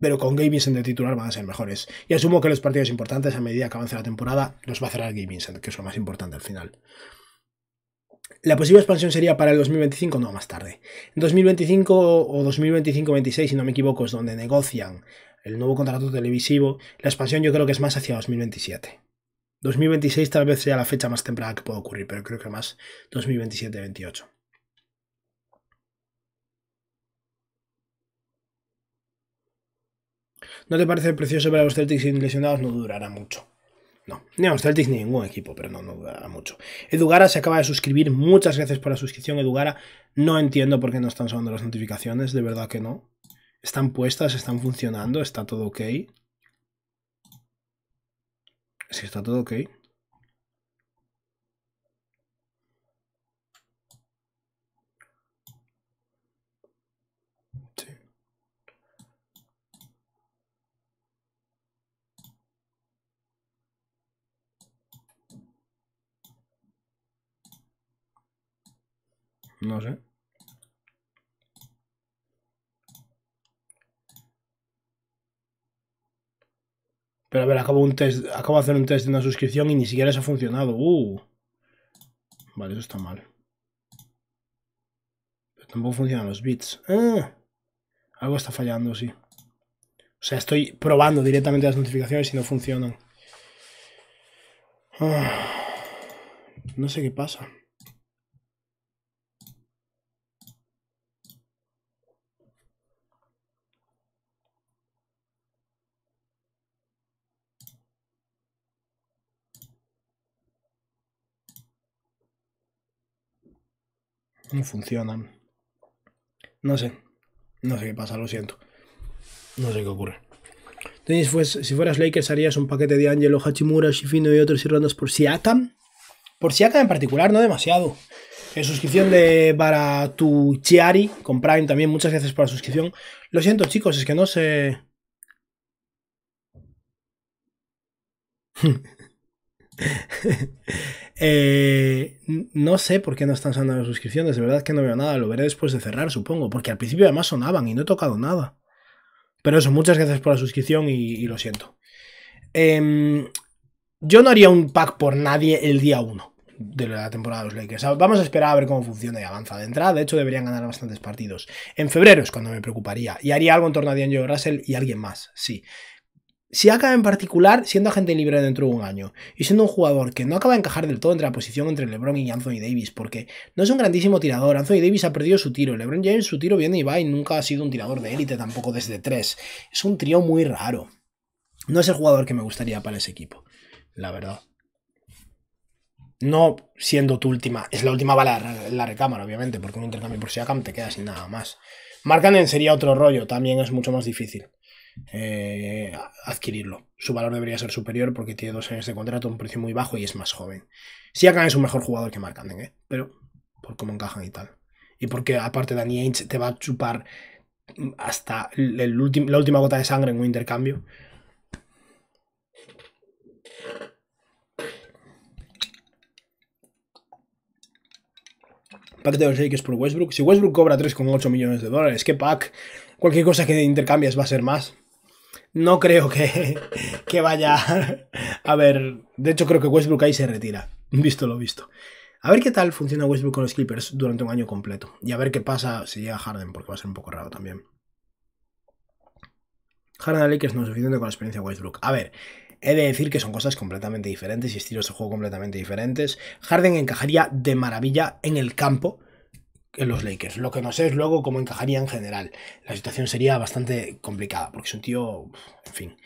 pero con Gabe Vincent de titular van a ser mejores. Y asumo que los partidos importantes, a medida que avance la temporada, los va a cerrar Gabe Vincent, que es lo más importante al final. La posible expansión sería para el 2025, no, más tarde. En 2025 o 2025-26, si no me equivoco, es donde negocian el nuevo contrato televisivo. La expansión yo creo que es más hacia 2027. 2026 tal vez sea la fecha más temprana que pueda ocurrir, pero creo que más 2027-28. ¿No te parece precioso para los Celtics sin lesionados? No durará mucho. No, ni Celtics ni ningún equipo, pero no, no dudará mucho. Edugara se acaba de suscribir, muchas gracias por la suscripción, Edugara. No entiendo por qué no están sonando las notificaciones, de verdad que no. Están puestas, están funcionando, está todo ok. Sí, está todo ok. No sé. Pero a ver, acabo, un test, acabo de hacer un test de una suscripción y ni siquiera eso ha funcionado. Uh. Vale, eso está mal. tampoco funcionan los bits. Ah. algo está fallando, sí. O sea, estoy probando directamente las notificaciones y no funcionan. Ah. no sé qué pasa. no funcionan. No sé, no sé qué pasa, lo siento. No sé qué ocurre. Entonces, pues, si fueras Lakers, harías un paquete de Angelo, Hachimura, Shifino y otros y rondas por Siakam. Por Siakam en particular, no demasiado. En eh, suscripción de para tu Chiari con Prime también. Muchas gracias por la suscripción. Lo siento, chicos, es que no sé. Eh, no sé por qué no están sonando las suscripciones, de verdad que no veo nada, lo veré después de cerrar, supongo, porque al principio además sonaban y no he tocado nada. Pero eso, muchas gracias por la suscripción y, lo siento. Em, yo no haría un pack por nadie el día 1 de la temporada de los Lakers. Vamos a esperar a ver cómo funciona y avanza. De entrada, de hecho, deberían ganar bastantes partidos. En febrero es cuando me preocuparía. Y haría algo en torno a Daniel Russell y alguien más, sí si acaba en particular siendo agente libre dentro de un año y siendo un jugador que no acaba de encajar del todo entre la posición entre LeBron y Anthony Davis, porque no es un grandísimo tirador, Anthony Davis ha perdido su tiro, LeBron James su tiro viene y va y nunca ha sido un tirador de élite tampoco desde tres. Es un trío muy raro. No es el jugador que me gustaría para ese equipo, la verdad. No siendo tu última, es la última bala la recámara, obviamente, porque un intercambio por Siakam te queda sin nada más. Markanen sería otro rollo, también es mucho más difícil. Eh, adquirirlo. Su valor debería ser superior porque tiene dos años de contrato, un precio muy bajo y es más joven. si acá es un mejor jugador que Mark Anden, pero por cómo encajan y tal. Y porque aparte Danny Ainge te va a chupar hasta la última gota de sangre en un intercambio. Pack de que es por Westbrook. Si Westbrook cobra 3,8 millones de dólares, ¿qué pack? Cualquier cosa que intercambies va a ser más no creo que, que vaya a ver. De hecho, creo que Westbrook ahí se retira, visto lo visto. A ver qué tal funciona Westbrook con los Clippers durante un año completo. Y a ver qué pasa si llega Harden, porque va a ser un poco raro también. Harden a es no es suficiente con la experiencia de Westbrook. A ver, he de decir que son cosas completamente diferentes y estilos de juego completamente diferentes. Harden encajaría de maravilla en el campo en los Lakers. Lo que no sé es luego cómo encajaría en general. La situación sería bastante complicada, porque es un tío, en fin.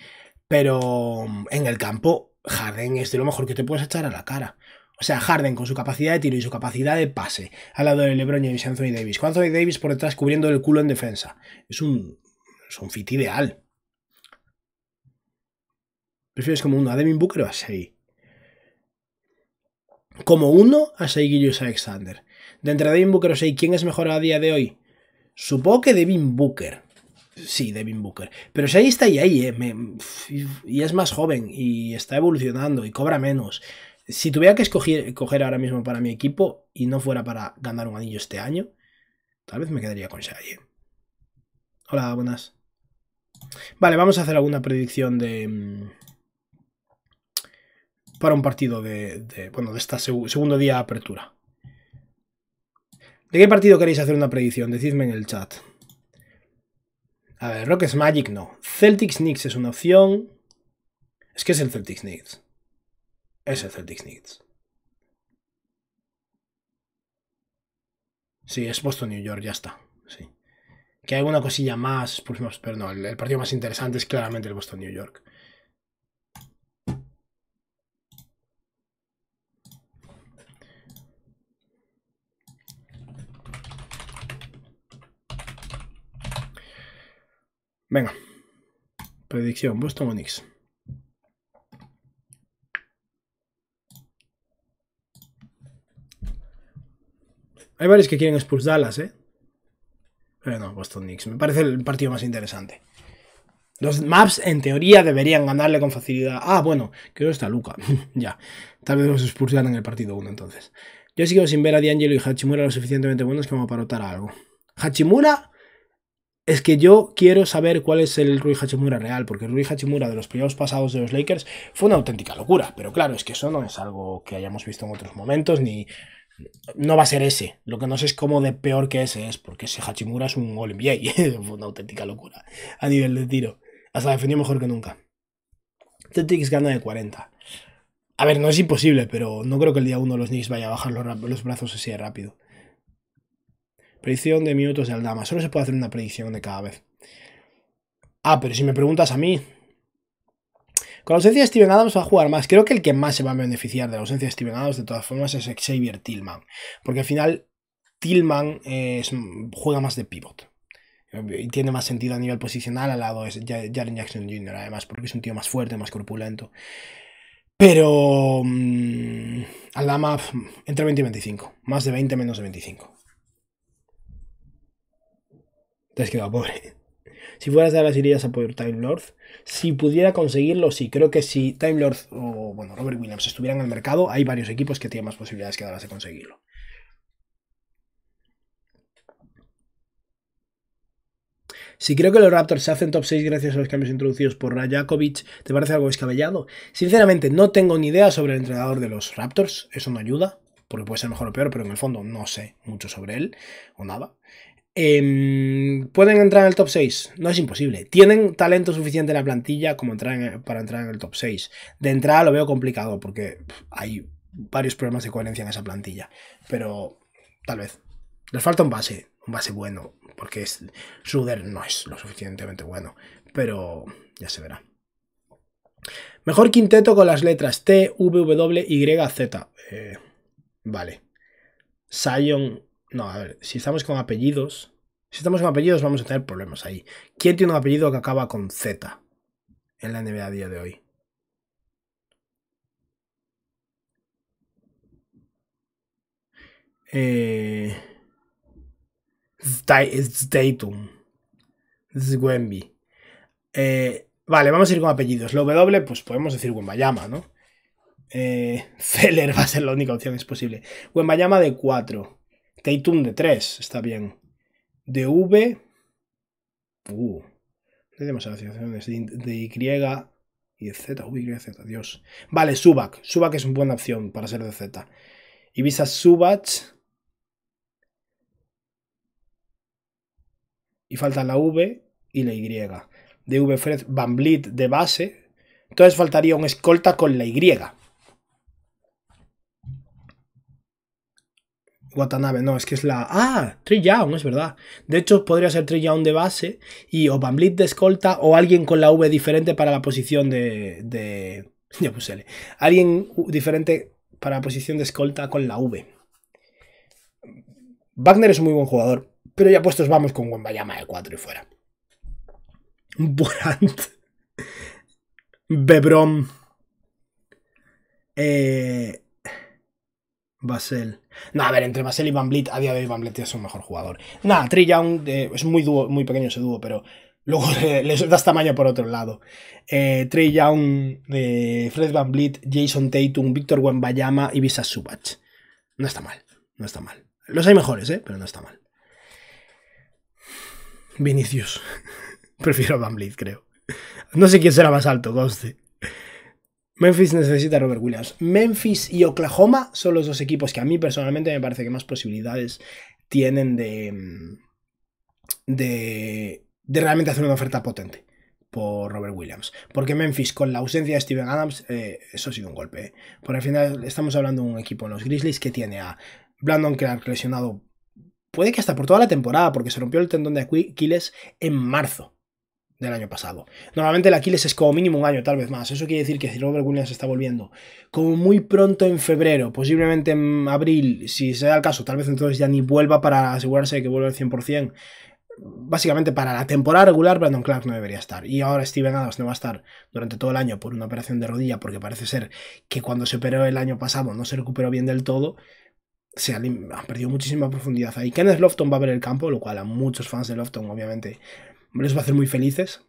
Pero mm, en el campo, Harden es de lo mejor que te puedes echar a la cara. O sea, Harden con su capacidad de tiro y su capacidad de pase, al lado de LeBron James y Anthony Davis, con Anthony Davis por detrás cubriendo el culo en defensa. Es un, un fit ideal. ¿Prefieres como uno a Deming Booker o a Como uno a Shea Gillius Alexander. De entre Devin Booker o Shea, ¿quién es mejor a día de hoy? Supongo que Devin Booker. Sí, Devin Booker. Pero Shea está ahí, eh. y es más joven y está evolucionando y cobra menos. Si tuviera que escoger, ahora mismo para mi equipo y no fuera para ganar un anillo este año, tal vez me quedaría con Shea, eh. Hola, buenas. Vale, vamos a hacer alguna predicción de. Mm, para un partido de. bueno, de esta segundo día de apertura. ¿De qué partido queréis hacer una predicción? Decidme en el chat. A ver, Rockets Magic no. Celtics Knicks es una opción. Es que es el Celtics Knicks. Es el Celtics Knicks. Sí, es Boston New York, ya está. Sí. Que hay alguna cosilla más, pero no, el partido más interesante es claramente el Boston New York. Venga. Predicción, Boston Knicks. Hay varios que quieren expulsarlas, ¿eh? Pero no, Boston Knicks. Me parece el partido más interesante. Los maps, en teoría, deberían ganarle con facilidad. Ah, bueno, creo que está Luca. ya. Tal vez los expulsaran en el partido 1, entonces. Yo sigo sin ver a D'Angelo y Hachimura lo suficientemente buenos como para otar algo. Hachimura es que yo quiero saber cuál es el Rui Hachimura real, porque el Rui Hachimura de los primeros pasados de los Lakers fue una auténtica locura, pero claro, es que eso no es algo que hayamos visto en otros momentos, ni no va a ser ese. Lo que no sé es cómo de peor que ese es, porque ese Hachimura es un All-NBA, fue una auténtica locura a nivel de tiro. Hasta defendió mejor que nunca. Celtics gana de 40. A ver, no es imposible, pero no creo que el día uno los Knicks vaya a bajar los, los brazos así de rápido. Predicción de minutos de Aldama. Solo se puede hacer una predicción de cada vez. Ah, pero si me preguntas a mí. Con la ausencia de Steven Adams va a jugar más. Creo que el que más se va a beneficiar de la ausencia de Steven Adams, de todas formas, es Xavier Tillman. Porque al final, Tillman eh, es, juega más de pivot. Y tiene más sentido a nivel posicional al lado de Jaren Jackson Jr., además, porque es un tío más fuerte, más corpulento. Pero. Mm, Aldama entre 20 y 25. Más de 20, menos de 25 te has quedado pobre. Si fueras de las irías a por Time Lord. Si pudiera conseguirlo, sí. Creo que si Time Lord o bueno, Robert Williams estuvieran en el mercado, hay varios equipos que tienen más posibilidades que darlas de conseguirlo. Si creo que los Raptors se hacen top 6 gracias a los cambios introducidos por Rajakovic, ¿te parece algo descabellado? Sinceramente, no tengo ni idea sobre el entrenador de los Raptors. Eso no ayuda, porque puede ser mejor o peor, pero en el fondo no sé mucho sobre él o nada. Em, ¿Pueden entrar en el top 6? No es imposible. Tienen talento suficiente en la plantilla como para entrar en el top 6. De entrada lo veo complicado porque hay varios problemas de coherencia en esa plantilla. Pero tal vez. Les falta un base, un base bueno, porque es, Suder no es lo suficientemente bueno. Pero ya se verá. Mejor quinteto con las letras T, V, W, Y, Z. Eh, vale. Sion no, a ver, si estamos con apellidos. Si estamos con apellidos, vamos a tener problemas ahí. ¿Quién tiene un apellido que acaba con Z en la NBA día de hoy? Eh, eh. vale, vamos a ir con apellidos. lo W, pues podemos decir Wembayama, ¿no? Eh, Zeller va a ser la única opción, es posible. Wembayama de 4. Tatum de 3, está bien. V. Uh. de, de Y y de Z. Y, Z, Dios. Vale, Subac. Subac es una buena opción para ser de Z. Ibiza Subac. Y falta la V y la Y. DV Fred Van de base. Entonces faltaría un escolta con la Y. Watanabe, no, es que es la. ¡Ah! Trillion, es verdad. De hecho, podría ser Trillion de base y o Van de escolta o alguien con la V diferente para la posición de. de... Ya puse Alguien diferente para la posición de escolta con la V. Wagner es un muy buen jugador, pero ya puestos vamos con Wambayama de 4 y fuera. Burant. Bebrom. Eh, Basel. No, a ver, entre Basel y Van Blit, a día de hoy Van Blit es un mejor jugador. Nada, Trey Young eh, es muy, muy pequeño ese dúo, pero luego le les das tamaño por otro lado. Eh, Trey Young, eh, Fred Van Blit, Jason Tatum, Víctor Wembayama y Visa Subach. No está mal, no está mal. Los hay mejores, ¿eh? Pero no está mal. Vinicius. Prefiero Van Blit, creo. No sé quién será más alto, conste. Memphis necesita a Robert Williams. Memphis y Oklahoma son los dos equipos que a mí personalmente me parece que más posibilidades tienen de, mm, de, realmente hacer una oferta potente por Robert Williams. Porque Memphis, con la ausencia de Steven Adams, eh, eso ha sido un golpe. ¿eh? Por al final estamos hablando de un equipo en los Grizzlies que tiene a Brandon Clark lesionado, puede que hasta por toda la temporada, porque se rompió el tendón de Aquiles en marzo del año pasado. Normalmente el Aquiles es como mínimo un año, tal vez más. Eso quiere decir que Robert Williams está volviendo. Como muy pronto en febrero, posiblemente en abril, si sea el caso, tal vez entonces ya ni vuelva para asegurarse de que vuelva al 100%. Básicamente para la temporada regular Brandon Clark no debería estar. Y ahora Steven Adams no va a estar durante todo el año por una operación de rodilla porque parece ser que cuando se operó el año pasado no se recuperó bien del todo se ha perdido muchísima profundidad ahí. Kenneth Lofton va a ver el campo, lo cual a muchos fans de Lofton obviamente les va a hacer muy felices.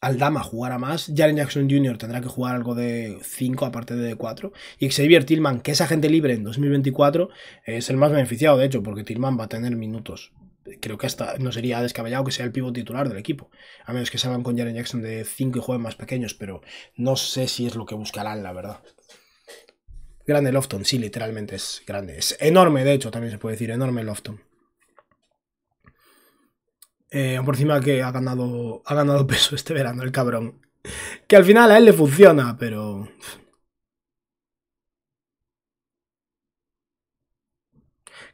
Aldama jugará más, Jaren Jackson Jr. tendrá que jugar algo de 5 aparte de 4, y Xavier Tillman, que es agente libre en 2024, es el más beneficiado, de hecho, porque Tillman va a tener minutos. Creo que hasta no sería descabellado que sea el pivo titular del equipo, a menos que salgan con Jaren Jackson de 5 y jueguen más pequeños, pero no sé si es lo que buscarán, la verdad. Grande Lofton, sí, literalmente es grande. Es enorme, de hecho, también se puede decir, enorme Lofton. Eh, por encima que ha ganado, ha ganado peso este verano, el cabrón. Que al final a él le funciona, pero...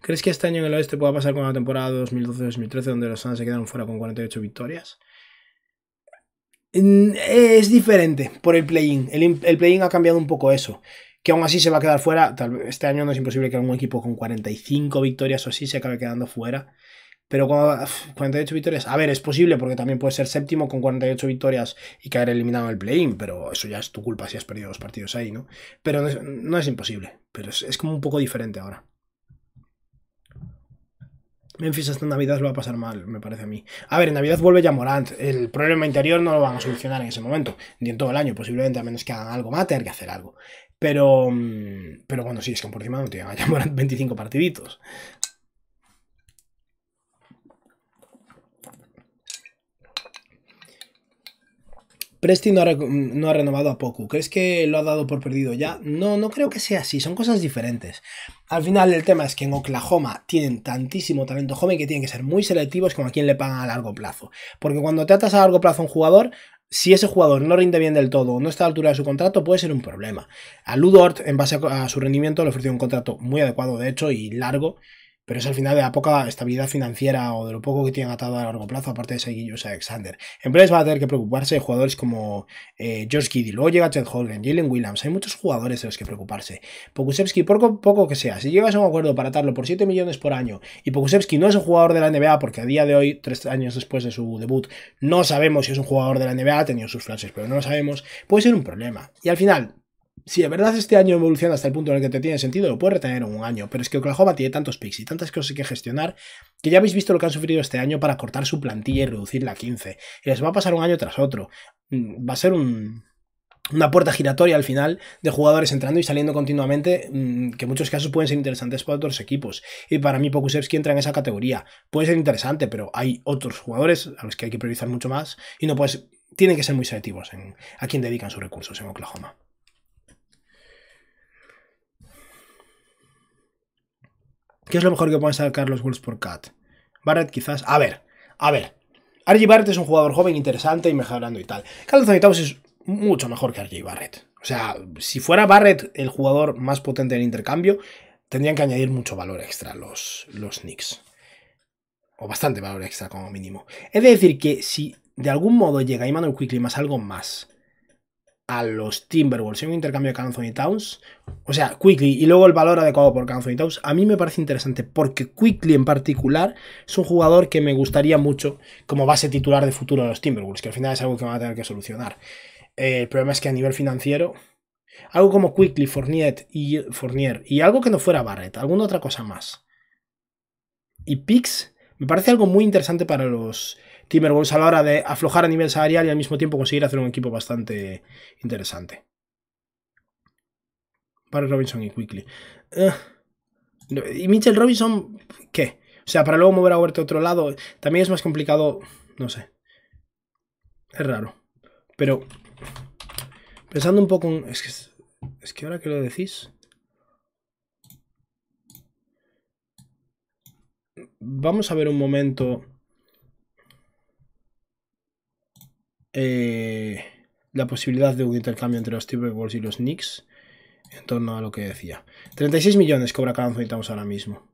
¿Crees que este año en el oeste pueda pasar con la temporada 2012-2013 donde los Suns se quedaron fuera con 48 victorias? Mm, es diferente por el play-in. El, play-in ha cambiado un poco eso. Que aún así se va a quedar fuera. Tal, este año no es imposible que algún equipo con 45 victorias o así se acabe quedando fuera. Pero con 48 victorias, a ver, es posible porque también puede ser séptimo con 48 victorias y caer eliminado en el play-in, pero eso ya es tu culpa si has perdido los partidos ahí, ¿no? Pero no es, imposible, pero es, como un poco diferente ahora. Memphis hasta Navidad lo va a pasar mal, me parece a mí. A ver, en Navidad vuelve ya El problema interior no lo van a solucionar en ese momento, ni en todo el año, posiblemente, a menos que hagan algo más, tener que hacer algo. Pero, mm, pero bueno, sí, es que por encima no tienen a Morant 25 partiditos. Presti no ha, renovado a poco. ¿Crees que lo ha dado por perdido ya? No, no creo que sea así. Son cosas diferentes. Al final, el tema es que en Oklahoma tienen tantísimo talento joven que tienen que ser muy selectivos con a quién le pagan a largo plazo. Porque cuando tratas a largo plazo a un jugador, si ese jugador no rinde bien del todo o no está a la altura de su contrato, puede ser un problema. A Ludort, en base a su rendimiento, le ofreció un contrato muy adecuado, de hecho, y largo, pero es al final de la poca estabilidad financiera o de lo poco que tienen atado a largo plazo, aparte de seguir a Alexander. Empresas va a tener que preocuparse de jugadores como eh, George Giddy, luego llega Chet Hogan, Jalen Williams, hay muchos jugadores de los que preocuparse. Pokusevski, poco, poco que sea, si llegas a un acuerdo para atarlo por 7 millones por año y Pokusevski no es un jugador de la NBA, porque a día de hoy, tres años después de su debut, no sabemos si es un jugador de la NBA, ha tenido sus flashes, pero no lo sabemos, puede ser un problema. Y al final, si de verdad este año evoluciona hasta el punto en el que te tiene sentido, lo puede retener un año. Pero es que Oklahoma tiene tantos picks y tantas cosas que gestionar que ya habéis visto lo que han sufrido este año para cortar su plantilla y reducirla a 15. Y les va a pasar un año tras otro. Mm, va a ser una puerta giratoria al final de jugadores entrando y saliendo continuamente, mm, que en muchos casos pueden ser interesantes para otros equipos. Y para mí que entra en esa categoría. Puede ser interesante, pero hay otros jugadores a los que hay que priorizar mucho más y no puedes, tienen que ser muy selectivos en a quien dedican sus recursos en Oklahoma. ¿Qué es lo mejor que pueden sacar los Wolves por Cat? Barrett quizás... A ver, a ver. RG Barrett es un jugador joven, interesante y mejorando y tal. Carlos Towns es mucho mejor que RG Barrett. O sea, si fuera Barrett el jugador más potente del intercambio, tendrían que añadir mucho valor extra los, los Knicks. O bastante valor extra como mínimo. Es decir que si de algún modo llega Immanuel Quickly más algo más a los Timberwolves en un intercambio de Canzone Towns. O sea, Quickly y luego el valor adecuado por Canzon Towns. A mí me parece interesante porque Quickly en particular es un jugador que me gustaría mucho como base titular de futuro a los Timberwolves, que al final es algo que van a tener que solucionar. Eh, el problema es que a nivel financiero, algo como Quickly, Fournier y, Fournier, y algo que no fuera Barrett, alguna otra cosa más. Y Pix me parece algo muy interesante para los Timberwolves a la hora de aflojar a nivel salarial y al mismo tiempo conseguir hacer un equipo bastante interesante. Para Robinson y Quickly. Eh, ¿Y Mitchell Robinson qué? O sea, para luego mover a Huerta a otro lado también es más complicado, no sé. Es raro. Pero pensando un poco en... es que ahora que lo decís... vamos a ver un momento eh, la posibilidad de un intercambio entre los Timberwolves y los Knicks en torno a lo que decía. 36 millones cobra cada Towns ahora mismo.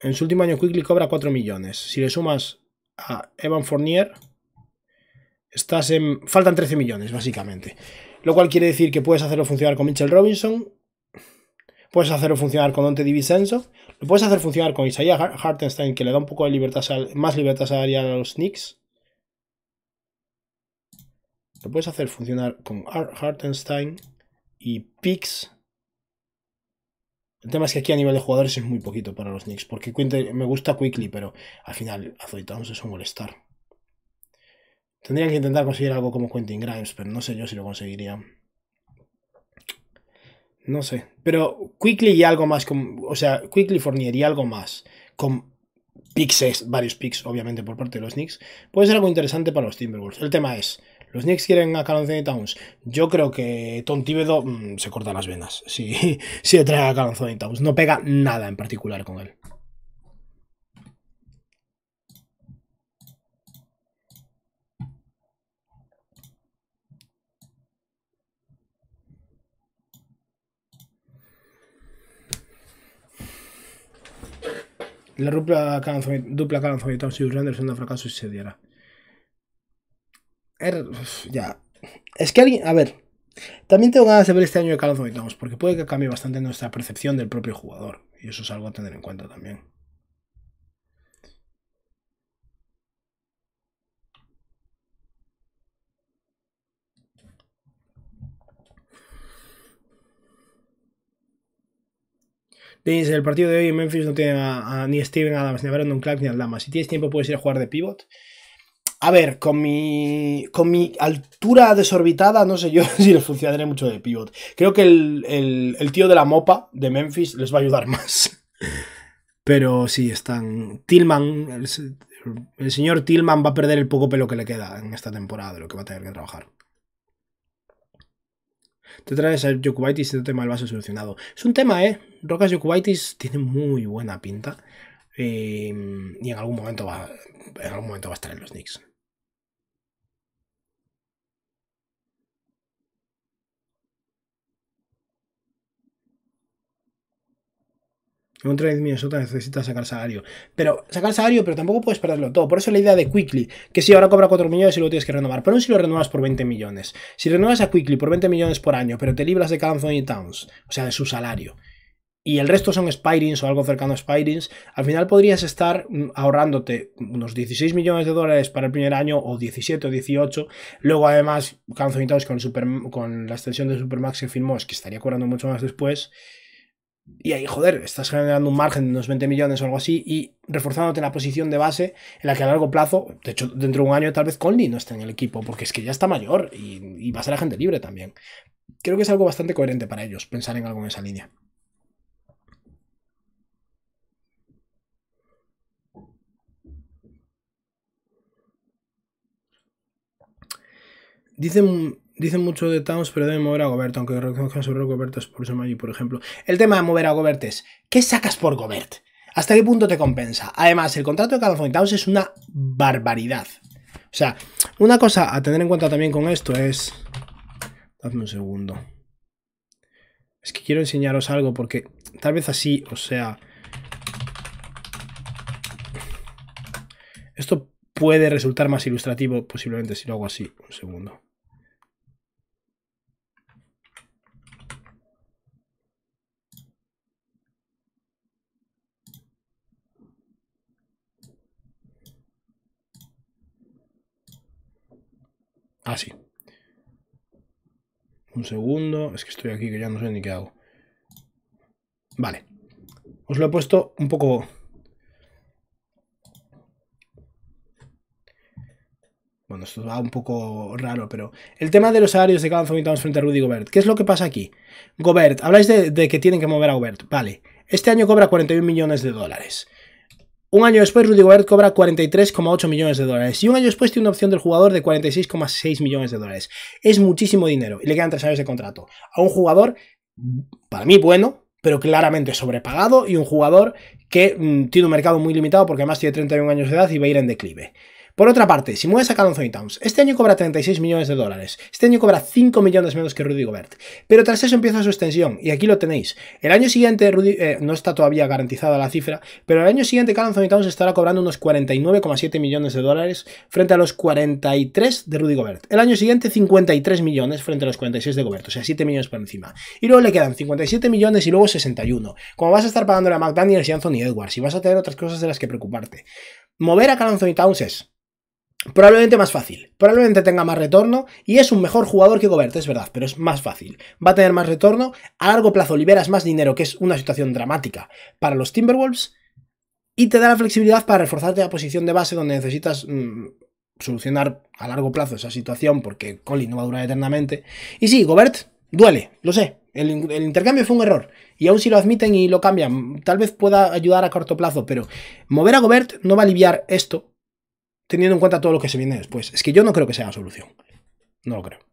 En su último año Quickly cobra 4 millones. Si le sumas a Evan Fournier, estás en... Faltan 13 millones, básicamente. Lo cual quiere decir que puedes hacerlo funcionar con Mitchell Robinson, puedes hacerlo funcionar con Dante DiVincenzo, lo puedes hacer funcionar con Isaiah Hartenstein, que le da un poco de más libertad salarial a los Knicks. Lo puedes hacer funcionar con Hartenstein y Pix. El tema es que aquí a nivel de jugadores es muy poquito para los Knicks, porque me gusta Quickly, pero al final azotamos es un molestar. Tendrían que intentar conseguir algo como Quentin Grimes, pero no sé yo si lo conseguiría. No sé. Pero Quickly y algo más. Con, o sea, Quickly Fournier y algo más. Con Pixes, varios picks, obviamente, por parte de los Knicks. Puede ser algo interesante para los Timberwolves. El tema es. Los Knicks quieren a Carl Anthony Towns. Yo creo que Tom Tíbedo mm, se corta las venas si, si le trae a Carl Anthony Towns. No pega nada en particular con él. La dupla che y dupla y un Tom un fracaso y fracaso diera er, ya. Es que alguien. A ver. También tengo ganas de ver este año de Carlos porque puede que cambie bastante nuestra percepción del propio jugador. Y eso es algo a tener en cuenta también. el partido de hoy en Memphis no tiene a, ni Steven Adams, ni a Brandon Clark, ni a Lama. Si tienes tiempo puedes ir a jugar de pivot. A ver, con mi, con mi altura desorbitada, no sé yo si les funcionaré mucho de pivot. Creo que el, tío de la mopa de Memphis les va a ayudar más. Pero sí, están. Tillman, el, el señor Tillman va a perder el poco pelo que le queda en esta temporada, de lo que va a tener que trabajar te traes a Yokubaitis y te tema el vaso solucionado. Es un tema, ¿eh? Rocas Yokubaitis tiene muy buena pinta. Eh, y en algún momento va. En algún momento va a estar en los Knicks. Un trade te necesita sacar salario. Pero sacar salario, pero tampoco puedes perderlo todo. Por eso la idea de Quickly, que si ahora cobra 4 millones y lo tienes que renovar. Pero no si lo renuevas por 20 millones. Si renuevas a Quickly por 20 millones por año, pero te libras de y Towns, o sea, de su salario, y el resto son spirings o algo cercano a spirings, al final podrías estar mm, ahorrándote unos 16 millones de dólares para el primer año o 17 o 18. Luego además, y Towns con, con la extensión de Supermax que firmó, es que estaría cobrando mucho más después. Y ahí, joder, estás generando un margen de unos 20 millones o algo así y reforzándote en la posición de base en la que a largo plazo, de hecho, dentro de un año tal vez Conley no esté en el equipo, porque es que ya está mayor y, va a ser agente libre también. Creo que es algo bastante coherente para ellos pensar en algo en esa línea. Dicen Dicen mucho de Towns, pero deben mover a Gobert, aunque reconozcan sobre Gobert por Samayi, por ejemplo. El tema de mover a Gobert es, ¿qué sacas por Gobert? ¿Hasta qué punto te compensa? Además, el contrato de Calafón Towns es una barbaridad. O sea, una cosa a tener en cuenta también con esto es... Dadme un segundo. Es que quiero enseñaros algo porque tal vez así, o sea... Esto puede resultar más ilustrativo posiblemente si lo hago así. Un segundo. Así. Ah, un segundo. Es que estoy aquí que ya no sé ni qué hago. Vale. Os lo he puesto un poco... Bueno, esto va un poco raro, pero... El tema de los salarios de Calvin estamos frente a Rudy Gobert. ¿Qué es lo que pasa aquí? Gobert, habláis de, de que tienen que mover a Gobert. Vale. Este año cobra 41 millones de dólares. Un año después, Rudy Gobert cobra 43,8 millones de dólares. Y un año después tiene una opción del jugador de 46,6 millones de dólares. Es muchísimo dinero y le quedan tres años de contrato. A un jugador, para mí, bueno, pero claramente sobrepagado y un jugador que mm, tiene un mercado muy limitado porque además tiene 31 años de edad y va a ir en declive. Por otra parte, si mueves a Carl Towns, este año cobra 36 millones de dólares, este año cobra 5 millones menos que Rudy Gobert, pero tras eso empieza su extensión, y aquí lo tenéis. El año siguiente, Rudy, eh, no está todavía garantizada la cifra, pero el año siguiente Carl Towns estará cobrando unos 49,7 millones de dólares frente a los 43 de Rudy Gobert. El año siguiente, 53 millones frente a los 46 de Gobert, o sea, 7 millones por encima. Y luego le quedan 57 millones y luego 61. Como vas a estar pagando a McDaniels y Anthony Edwards, y vas a tener otras cosas de las que preocuparte. Mover a Carl Towns es probablemente más fácil, probablemente tenga más retorno y es un mejor jugador que Gobert, es verdad, pero es más fácil. Va a tener más retorno, a largo plazo liberas más dinero, que es una situación dramática para los Timberwolves, y te da la flexibilidad para reforzarte la posición de base donde necesitas mm, solucionar a largo plazo esa situación, porque Colin no va a durar eternamente. Y sí, Gobert duele, lo sé, el, el, intercambio fue un error. Y aún si lo admiten y lo cambian, tal vez pueda ayudar a corto plazo. Pero mover a Gobert no va a aliviar esto teniendo en cuenta todo lo que se viene después. Es que yo no creo que sea la solución. No lo creo.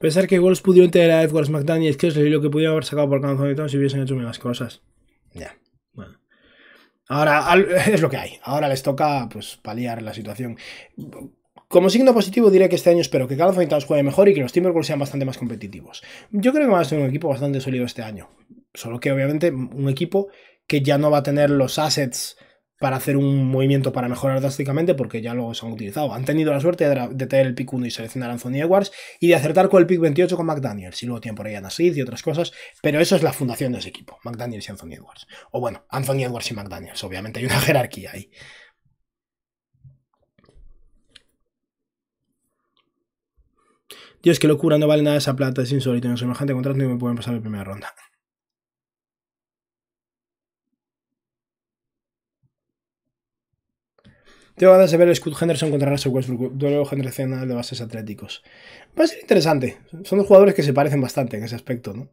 Pensar que Wolves pudieron tener a Edwards, McDaniel y es lo que pudieron haber sacado por Canzón y todo si hubiesen hecho bien cosas. Ya. Bueno. Ahora es lo que hay. Ahora les toca pues paliar la situación. Como signo positivo diré que este año espero que Carlos y Towns juegue mejor y que los Timberwolves sean bastante más competitivos. Yo creo que va a ser un equipo bastante sólido este año. Solo que obviamente un equipo que ya no va a tener los assets para hacer un movimiento para mejorar drásticamente porque ya luego se han utilizado. Han tenido la suerte de tener el pick 1 y seleccionar a Anthony Edwards y de acertar con el pick 28 con McDaniels y luego tienen por ahí a Nasid y otras cosas, pero eso es la fundación de ese equipo, McDaniels y Anthony Edwards. O bueno, Anthony Edwards y McDaniels, obviamente hay una jerarquía ahí. Dios, qué locura, no vale nada esa plata, es insólito, no semejante contrato y me pueden pasar la primera ronda. Tengo ganas de ver Scott Henderson contra Russell Westbrook, duelo generacional de bases atléticos. Va a ser interesante. Son dos jugadores que se parecen bastante en ese aspecto, ¿no?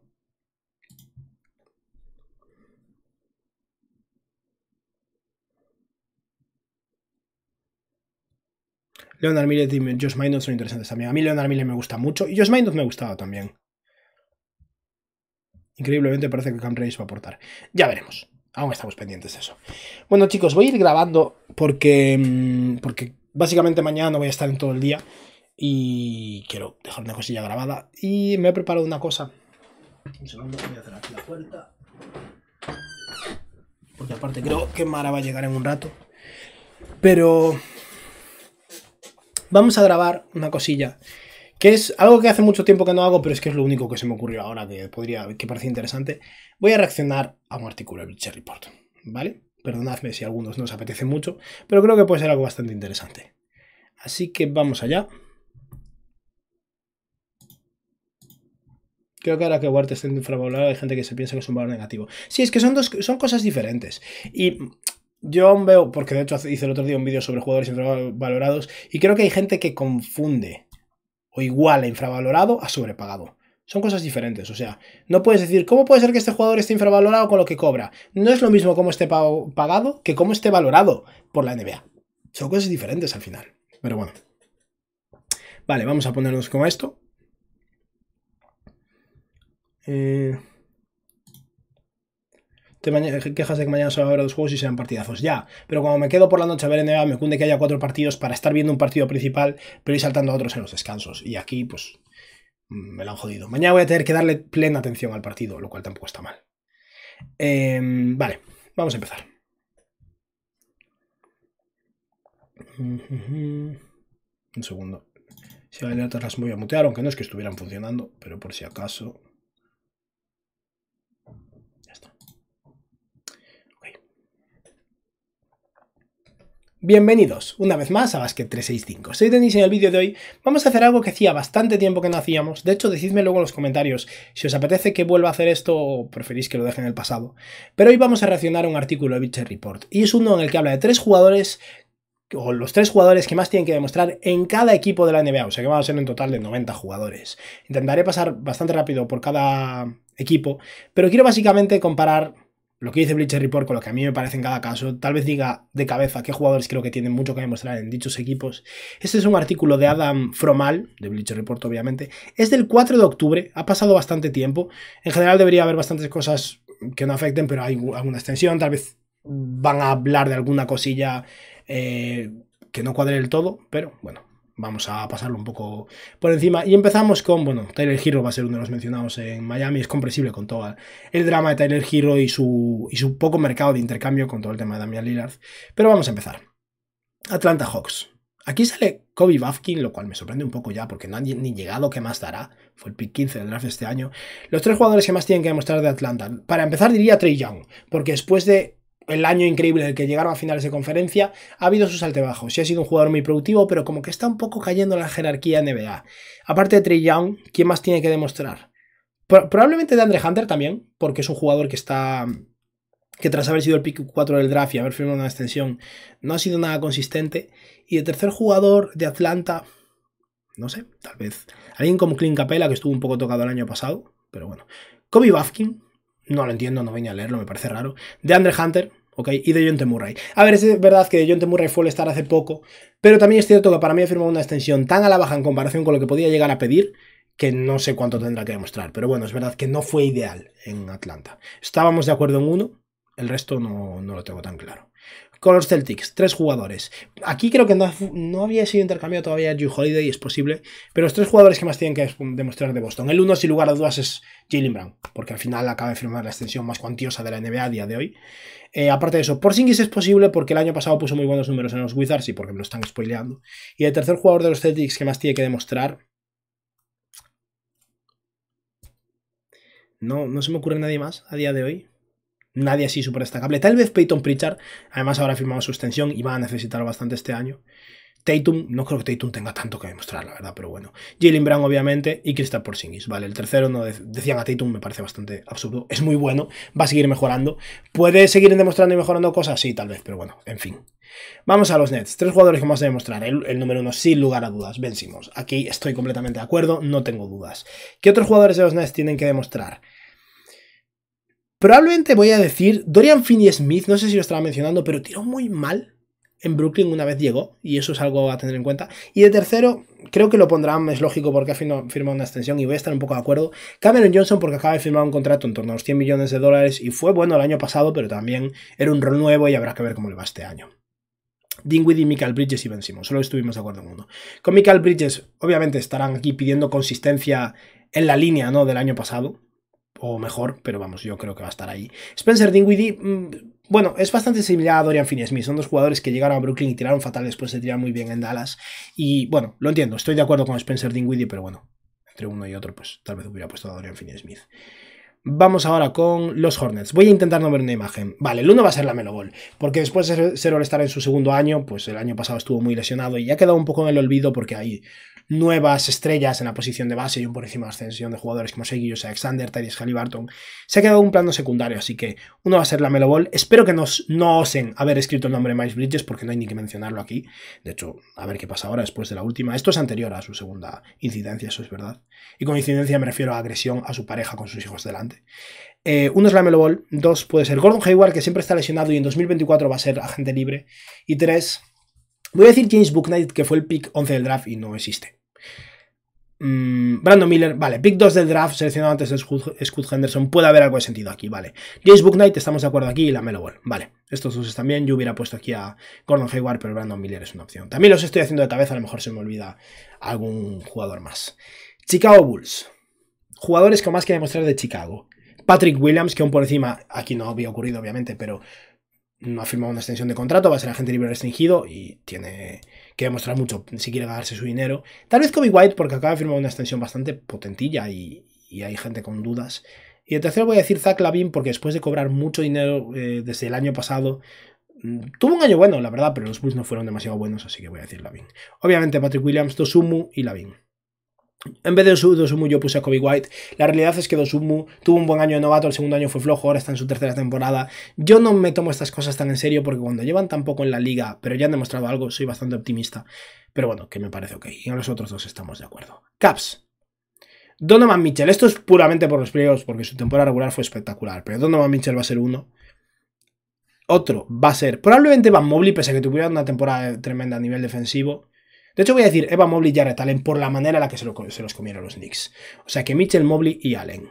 Leonard Millet y Josh Maynard son interesantes también. A mí Leonard Millet me gusta mucho y Josh Maynard me ha gustado también. Increíblemente parece que Cam Reyes va a aportar. Ya veremos. Aún estamos pendientes de eso. Bueno, chicos, voy a ir grabando porque, mm, porque básicamente mañana voy a estar en todo el día y quiero dejar una cosilla grabada. Y me he preparado una cosa. Un segundo, voy a cerrar aquí la puerta. Porque aparte creo que Mara va a llegar en un rato. Pero vamos a grabar una cosilla que es algo que hace mucho tiempo que no hago, pero es que es lo único que se me ocurrió ahora que podría, que parecía interesante. Voy a reaccionar a un artículo del Cherry Report, ¿vale? Perdonadme si a algunos no os apetece mucho, pero creo que puede ser algo bastante interesante. Así que vamos allá. Creo que ahora que Wart está infravalorado hay gente que se piensa que es un valor negativo. Sí, es que son, dos, son cosas diferentes. Y yo veo, porque de hecho hice el otro día un vídeo sobre jugadores infravalorados, y creo que hay gente que confunde o igual a infravalorado a sobrepagado. Son cosas diferentes, o sea, no puedes decir, ¿cómo puede ser que este jugador esté infravalorado con lo que cobra? No es lo mismo cómo esté pagado que cómo esté valorado por la NBA. Son cosas diferentes al final. Pero bueno. Vale, vamos a ponernos con esto. Eh te quejas de que mañana se va a ver los juegos y sean partidazos. Ya, pero cuando me quedo por la noche a ver NBA, me cunde que haya cuatro partidos para estar viendo un partido principal, pero ir saltando a otros en los descansos. Y aquí, pues, mm, me lo han jodido. Mañana voy a tener que darle plena atención al partido, lo cual tampoco está mal. Em, vale, vamos a empezar. Un segundo. Si hay alertas las voy a mutear, aunque no es que estuvieran funcionando, pero por si acaso. Bienvenidos una vez más a Basket 365. Soy Denis y en el vídeo de hoy vamos a hacer algo que hacía bastante tiempo que no hacíamos. De hecho, decidme luego en los comentarios si os apetece que vuelva a hacer esto o preferís que lo deje en el pasado. Pero hoy vamos a reaccionar a un artículo de Bitcher Report y es uno en el que habla de tres jugadores o los tres jugadores que más tienen que demostrar en cada equipo de la NBA, o sea que van a ser un total de 90 jugadores. Intentaré pasar bastante rápido por cada equipo, pero quiero básicamente comparar lo que dice Bleacher Report con lo que a mí me parece en cada caso, tal vez diga de cabeza qué jugadores creo que tienen mucho que demostrar en dichos equipos. Este es un artículo de Adam Fromal, de Bleacher Report obviamente. Es del 4 de octubre, ha pasado bastante tiempo. En general debería haber bastantes cosas que no afecten, pero hay alguna extensión, tal vez van a hablar de alguna cosilla eh, que no cuadre del todo, pero bueno, vamos a pasarlo un poco por encima. Y empezamos con, bueno, Tyler Hero va a ser uno de los mencionados en Miami, es comprensible con todo el drama de Tyler Hero y su, su poco mercado de intercambio con todo el tema de Damian Lillard. Pero vamos a empezar. Atlanta Hawks. Aquí sale Kobe Bafkin, lo cual me sorprende un poco ya porque no han ni llegado que más dará. Fue el pick 15 del draft este año. Los tres jugadores que más tienen que demostrar de Atlanta. Para empezar diría Trey Young, porque después de el año increíble en el que llegaron a finales de conferencia, ha habido sus altibajos. Sí ha sido un jugador muy productivo, pero como que está un poco cayendo en la jerarquía NBA. Aparte de Trey Young, ¿quién más tiene que demostrar? probablemente de Andre Hunter también, porque es un jugador que está que tras haber sido el pick 4 del draft y haber firmado una extensión, no ha sido nada consistente. Y el tercer jugador de Atlanta, no sé, tal vez alguien como Clint Capella, que estuvo un poco tocado el año pasado, pero bueno. Kobe Bafkin, no lo entiendo, no venía a leerlo, me parece raro. De Andre Hunter, ¿ok? Y de John Murray. A ver, es verdad que de John Murray fue el estar hace poco, pero también es cierto que para mí ha firmado una extensión tan a la baja en comparación con lo que podía llegar a pedir, que no sé cuánto tendrá que demostrar. Pero bueno, es verdad que no fue ideal en Atlanta. Estábamos de acuerdo en uno, el resto no lo tengo tan claro con los Celtics, tres jugadores. Aquí creo que no, había sido intercambiado todavía Drew Holiday, es posible, pero los tres jugadores que más tienen que demostrar de Boston. El uno, sin lugar a dudas, es Jalen Brown, porque al final acaba de firmar la extensión más cuantiosa de la NBA a día de hoy. Eh, aparte de eso, Porzingis es posible porque el año pasado puso muy buenos números en los Wizards y porque me lo están spoileando. Y el tercer jugador de los Celtics que más tiene que demostrar... No, no se me ocurre nadie más a día de hoy nadie así súper destacable. Tal vez Peyton Pritchard, además ahora ha firmado su extensión y va a necesitar bastante este año. Tatum, no creo que Tatum tenga tanto que demostrar, la verdad, pero bueno. Jalen Brown, obviamente, y Kristaps Porzingis, ¿vale? El tercero, no decían a Tatum, me parece bastante absurdo. Es muy bueno, va a seguir mejorando. ¿Puede seguir demostrando y mejorando cosas? Sí, tal vez, pero bueno, en fin. Vamos a los Nets. Tres jugadores que vamos a demostrar. El, el, número uno, sin lugar a dudas, vencimos. Aquí estoy completamente de acuerdo, no tengo dudas. ¿Qué otros jugadores de los Nets tienen que demostrar? Probablemente voy a decir, Dorian Finney-Smith, no sé si lo estaba mencionando, pero tiró muy mal en Brooklyn una vez llegó, y eso es algo a tener en cuenta. Y de tercero, creo que lo pondrán, es lógico, porque ha firmado una extensión y voy a estar un poco de acuerdo. Cameron Johnson, porque acaba de firmar un contrato en torno a los 100 millones de dólares y fue bueno el año pasado, pero también era un rol nuevo y habrá que ver cómo le va este año. Dingwiddie, Michael Bridges y Ben Simmons, solo estuvimos de acuerdo en uno. Con Michael Bridges, obviamente estarán aquí pidiendo consistencia en la línea ¿no? del año pasado, o mejor, pero vamos, yo creo que va a estar ahí. Spencer Dinwiddie, mm, bueno, es bastante similar a Dorian Finney-Smith. Son dos jugadores que llegaron a Brooklyn y tiraron fatal después de tirar muy bien en Dallas. Y bueno, lo entiendo, estoy de acuerdo con Spencer Dinwiddie, pero bueno, entre uno y otro, pues tal vez hubiera puesto a Dorian Finney-Smith. Vamos ahora con los Hornets. Voy a intentar no ver una imagen. Vale, el uno va a ser la Melo Ball, porque después de ser estar en su segundo año, pues el año pasado estuvo muy lesionado y ha quedado un poco en el olvido porque hay nuevas estrellas en la posición de base y un por encima ascensión de jugadores como Seguillos, Alexander, Tyrese Halliburton. Se ha quedado un plano secundario, así que uno va a ser la Melo Ball. Espero que nos, no osen haber escrito el nombre Miles Bridges porque no hay ni que mencionarlo aquí. De hecho, a ver qué pasa ahora después de la última. Esto es anterior a su segunda incidencia, eso es verdad. Y con incidencia me refiero a agresión a su pareja con sus hijos delante. Eh, uno es Melo Ball, dos puede ser Gordon Hayward, que siempre está lesionado y en 2024 va a ser agente libre, y tres, voy a decir James Booknight, que fue el pick 11 del draft y no existe. Mm, Brandon Miller, vale, pick 2 del draft, seleccionado antes de Scott Henderson, puede haber algo de sentido aquí, vale. James Booknight, estamos de acuerdo aquí, y Melo Ball, vale. Estos dos están bien, yo hubiera puesto aquí a Gordon Hayward, pero Brandon Miller es una opción. También los estoy haciendo de cabeza, a lo mejor se me olvida algún jugador más. Chicago Bulls jugadores con más que demostrar de Chicago. Patrick Williams, que aún por encima, aquí no había ocurrido obviamente, pero no ha firmado una extensión de contrato, va a ser agente libre restringido y tiene que demostrar mucho si quiere ganarse su dinero. Tal vez Kobe White, porque acaba de firmar una extensión bastante potentilla y, hay gente con dudas. Y el tercero voy a decir Zach Lavin, porque después de cobrar mucho dinero eh, desde el año pasado, mm, tuvo un año bueno, la verdad, pero los Bulls no fueron demasiado buenos, así que voy a decir Lavin. Obviamente Patrick Williams, Tosumu y Lavin. En vez de Osu, Dosumu yo puse a Kobe White. La realidad es que Dosumu tuvo un buen año de novato, el segundo año fue flojo, ahora está en su tercera temporada. Yo no me tomo estas cosas tan en serio porque cuando llevan tan poco en la liga, pero ya han demostrado algo, soy bastante optimista. Pero bueno, que me parece ok. Y a los otros dos estamos de acuerdo. Caps. Donovan Mitchell. Esto es puramente por los playoffs porque su temporada regular fue espectacular. Pero Donovan Mitchell va a ser uno. Otro va a ser probablemente Van Mobley, pese a que tuviera una temporada tremenda a nivel defensivo. De hecho, voy a decir Eva Mobley y Jarrett Allen por la manera en la que se, se los comieron los Knicks. O sea que Mitchell Mobley y Allen.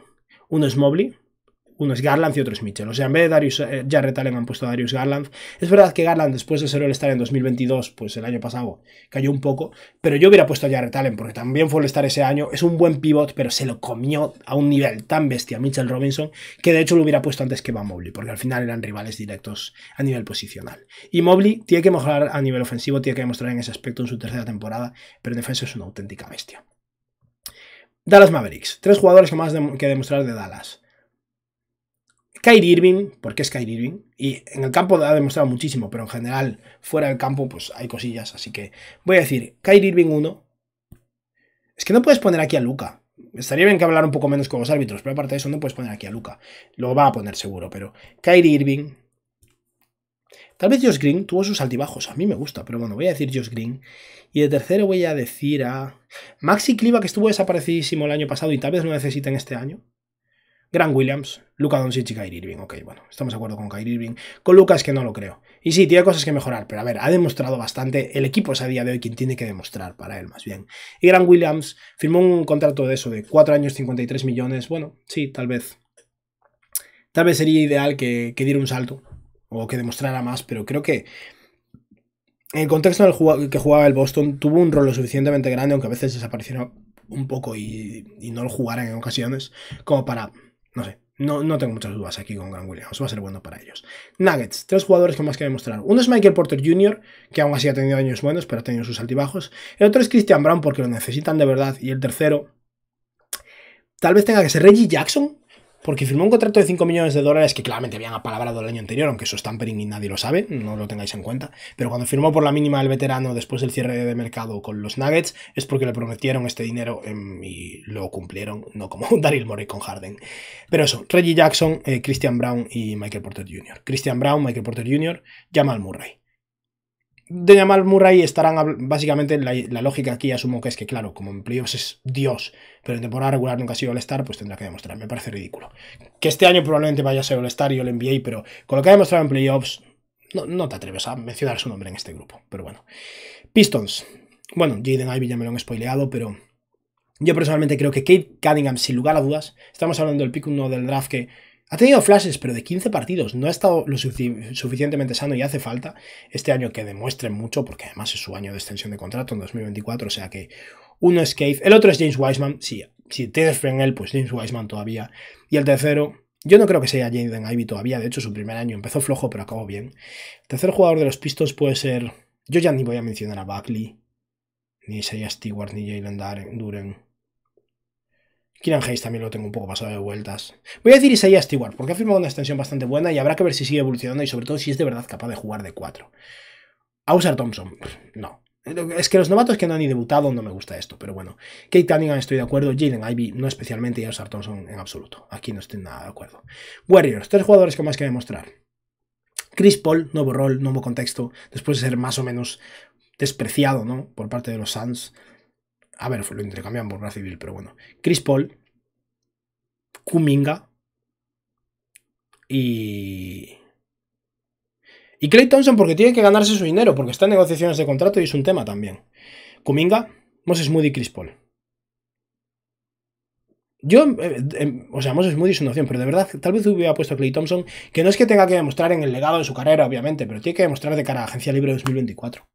Uno es Mobley, uno es Garland y otro es Mitchell. O sea, en vez de Darius, eh, Jarrett han puesto a Darius Garland. Es verdad que Garland, después de ser el star en 2022, pues el año pasado cayó un poco, pero yo hubiera puesto a Jarrett porque también fue el star ese año. Es un buen pivot, pero se lo comió a un nivel tan bestia Mitchell Robinson que de hecho lo hubiera puesto antes que va Mobley, porque al final eran rivales directos a nivel posicional. Y Mobley tiene que mejorar a nivel ofensivo, tiene que demostrar en ese aspecto en su tercera temporada, pero en defensa es una auténtica bestia. Dallas Mavericks, tres jugadores que más que demostrar de Dallas. Kyrie Irving, porque es Kyrie Irving, y en el campo ha demostrado muchísimo, pero en general, fuera del campo, pues hay cosillas. Así que voy a decir Kyrie Irving 1. Es que no puedes poner aquí a Luca. Estaría bien que hablar un poco menos con los árbitros, pero aparte de eso, no puedes poner aquí a Luca. Lo va a poner seguro, pero Kyrie Irving. Tal vez Josh Green tuvo sus altibajos. A mí me gusta, pero bueno, voy a decir Josh Green. Y de tercero voy a decir a. Maxi Cliva, que estuvo desaparecidísimo el año pasado y tal vez lo necesiten este año. Grant Williams, Luca Doncic y Kyrie Irving. Ok, bueno, estamos de acuerdo con Kyrie Irving. Con Lucas es que no lo creo. Y sí, tiene cosas que mejorar, pero a ver, ha demostrado bastante. El equipo es a día de hoy quien tiene que demostrar para él, más bien. Y Grant Williams firmó un contrato de eso, de 4 años, 53 millones. Bueno, sí, tal vez. Tal vez sería ideal que, diera un salto o que demostrara más, pero creo que en el contexto en el que jugaba el Boston tuvo un rol lo suficientemente grande, aunque a veces desapareciera un poco y, y no lo jugaran en ocasiones, como para no sé, no, tengo muchas dudas aquí con Grant Williams. Va a ser bueno para ellos. Nuggets, tres jugadores que más que demostrar. Uno es Michael Porter Jr., que aún así ha tenido años buenos, pero ha tenido sus altibajos. El otro es Christian Brown, porque lo necesitan de verdad. Y el tercero, tal vez tenga que ser Reggie Jackson, porque firmó un contrato de 5 millones de dólares que claramente habían apalabrado el año anterior, aunque eso es tampering y nadie lo sabe, no lo tengáis en cuenta. Pero cuando firmó por la mínima el veterano después del cierre de mercado con los Nuggets, es porque le prometieron este dinero em, y lo cumplieron, no como Daryl Morey con Harden. Pero eso, Reggie Jackson, eh, Christian Brown y Michael Porter Jr. Christian Brown, Michael Porter Jr., al Murray de Jamal Murray estarán básicamente la, lógica aquí, asumo que es que, claro, como en playoffs es Dios, pero en temporada regular nunca ha sido All-Star, pues tendrá que demostrar. Me parece ridículo. Que este año probablemente vaya a ser All-Star y le nba pero con lo que ha demostrado en playoffs, no, no, te atreves a mencionar su nombre en este grupo. Pero bueno. Pistons. Bueno, Jaden Ivey ya me lo han spoileado, pero yo personalmente creo que Kate Cunningham, sin lugar a dudas, estamos hablando del pick 1 del draft que ha tenido flashes, pero de 15 partidos. No ha estado lo suficientemente sano y hace falta este año que demuestre mucho, porque además es su año de extensión de contrato en 2024. O sea que uno es Cave, el otro es James Wiseman. Sí, si te fe en él, pues James Wiseman todavía. Y el tercero, yo no creo que sea Jaden Ivy todavía. De hecho, su primer año empezó flojo, pero acabó bien. El tercer jugador de los Pistons puede ser. Yo ya ni voy a mencionar a Buckley, ni sería Stewart, ni Jalen Duren. Kiran Hayes también lo tengo un poco pasado de vueltas. Voy a decir Isaiah Stewart, porque ha firmado una extensión bastante buena y habrá que ver si sigue evolucionando y sobre todo si es de verdad capaz de jugar de 4. Ausar Thompson, pues, no. Es que los novatos que no han ni debutado no me gusta esto, pero bueno. Kate Cunningham estoy de acuerdo, Jalen Ivy no especialmente y Ausar Thompson en absoluto. Aquí no estoy nada de acuerdo. Warriors, tres jugadores con más que demostrar. Chris Paul, nuevo rol, nuevo contexto, después de ser más o menos despreciado, ¿no? Por parte de los Suns. A ver, lo intercambian por una civil, pero bueno. Chris Paul, Kuminga y. Y Clay Thompson porque tiene que ganarse su dinero, porque está en negociaciones de contrato y es un tema también. Kuminga, Moses Moody y Chris Paul. Yo, em, em, o sea, Moses Moody es una opción, pero de verdad, tal vez hubiera puesto a Clay Thompson, que no es que tenga que demostrar en el legado de su carrera, obviamente, pero tiene que demostrar de cara a Agencia Libre 2024.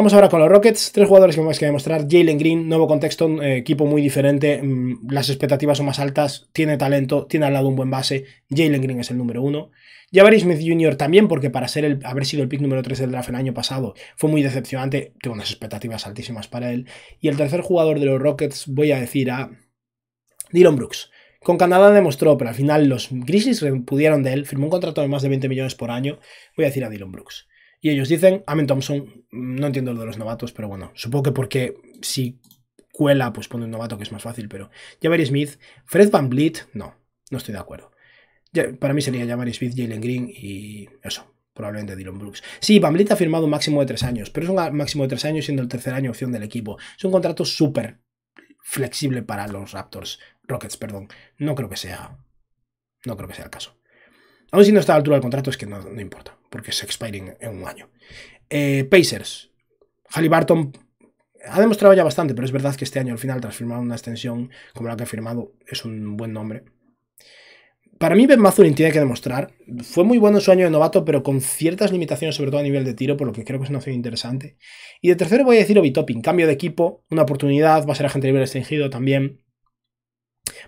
Vamos ahora con los Rockets, tres jugadores que vais que demostrar. Jalen Green, nuevo contexto, eh, equipo muy diferente, mm, las expectativas son más altas, tiene talento, tiene al lado un buen base. Jalen Green es el número uno. veréis Smith Jr. también, porque para ser el, haber sido el pick número 3 del draft el año pasado fue muy decepcionante, tengo unas expectativas altísimas para él. Y el tercer jugador de los Rockets voy a decir a Dylan Brooks. Con Canadá demostró, pero al final los Grizzlies pudieron de él, firmó un contrato de más de 20 millones por año, voy a decir a Dylan Brooks. Y ellos dicen, Amen Thompson, mm, no entiendo lo de los novatos, pero bueno, supongo que porque si cuela, pues pone un novato que es más fácil, pero Javier Smith, Fred Van no, no estoy de acuerdo. para mí sería Javier Smith, Jalen Green y eso, probablemente Dylan Brooks. Sí, Van ha firmado un máximo de tres años, pero es un máximo de tres años siendo el tercer año opción del equipo. Es un contrato súper flexible para los Raptors, Rockets, perdón. No creo que sea, no creo que sea el caso. Aún si no está a la altura del contrato, es que no, importa, porque se expiring en un año. Eh, Pacers. Halliburton ha demostrado ya bastante, pero es verdad que este año al final, tras firmar una extensión como la que ha firmado, es un buen nombre. Para mí, Ben Mazurin tiene que demostrar. Fue muy bueno su año de novato, pero con ciertas limitaciones, sobre todo a nivel de tiro, por lo que creo que es una opción interesante. Y de tercero voy a decir Obi-Toping. Cambio de equipo, una oportunidad, va a ser agente libre extingido también.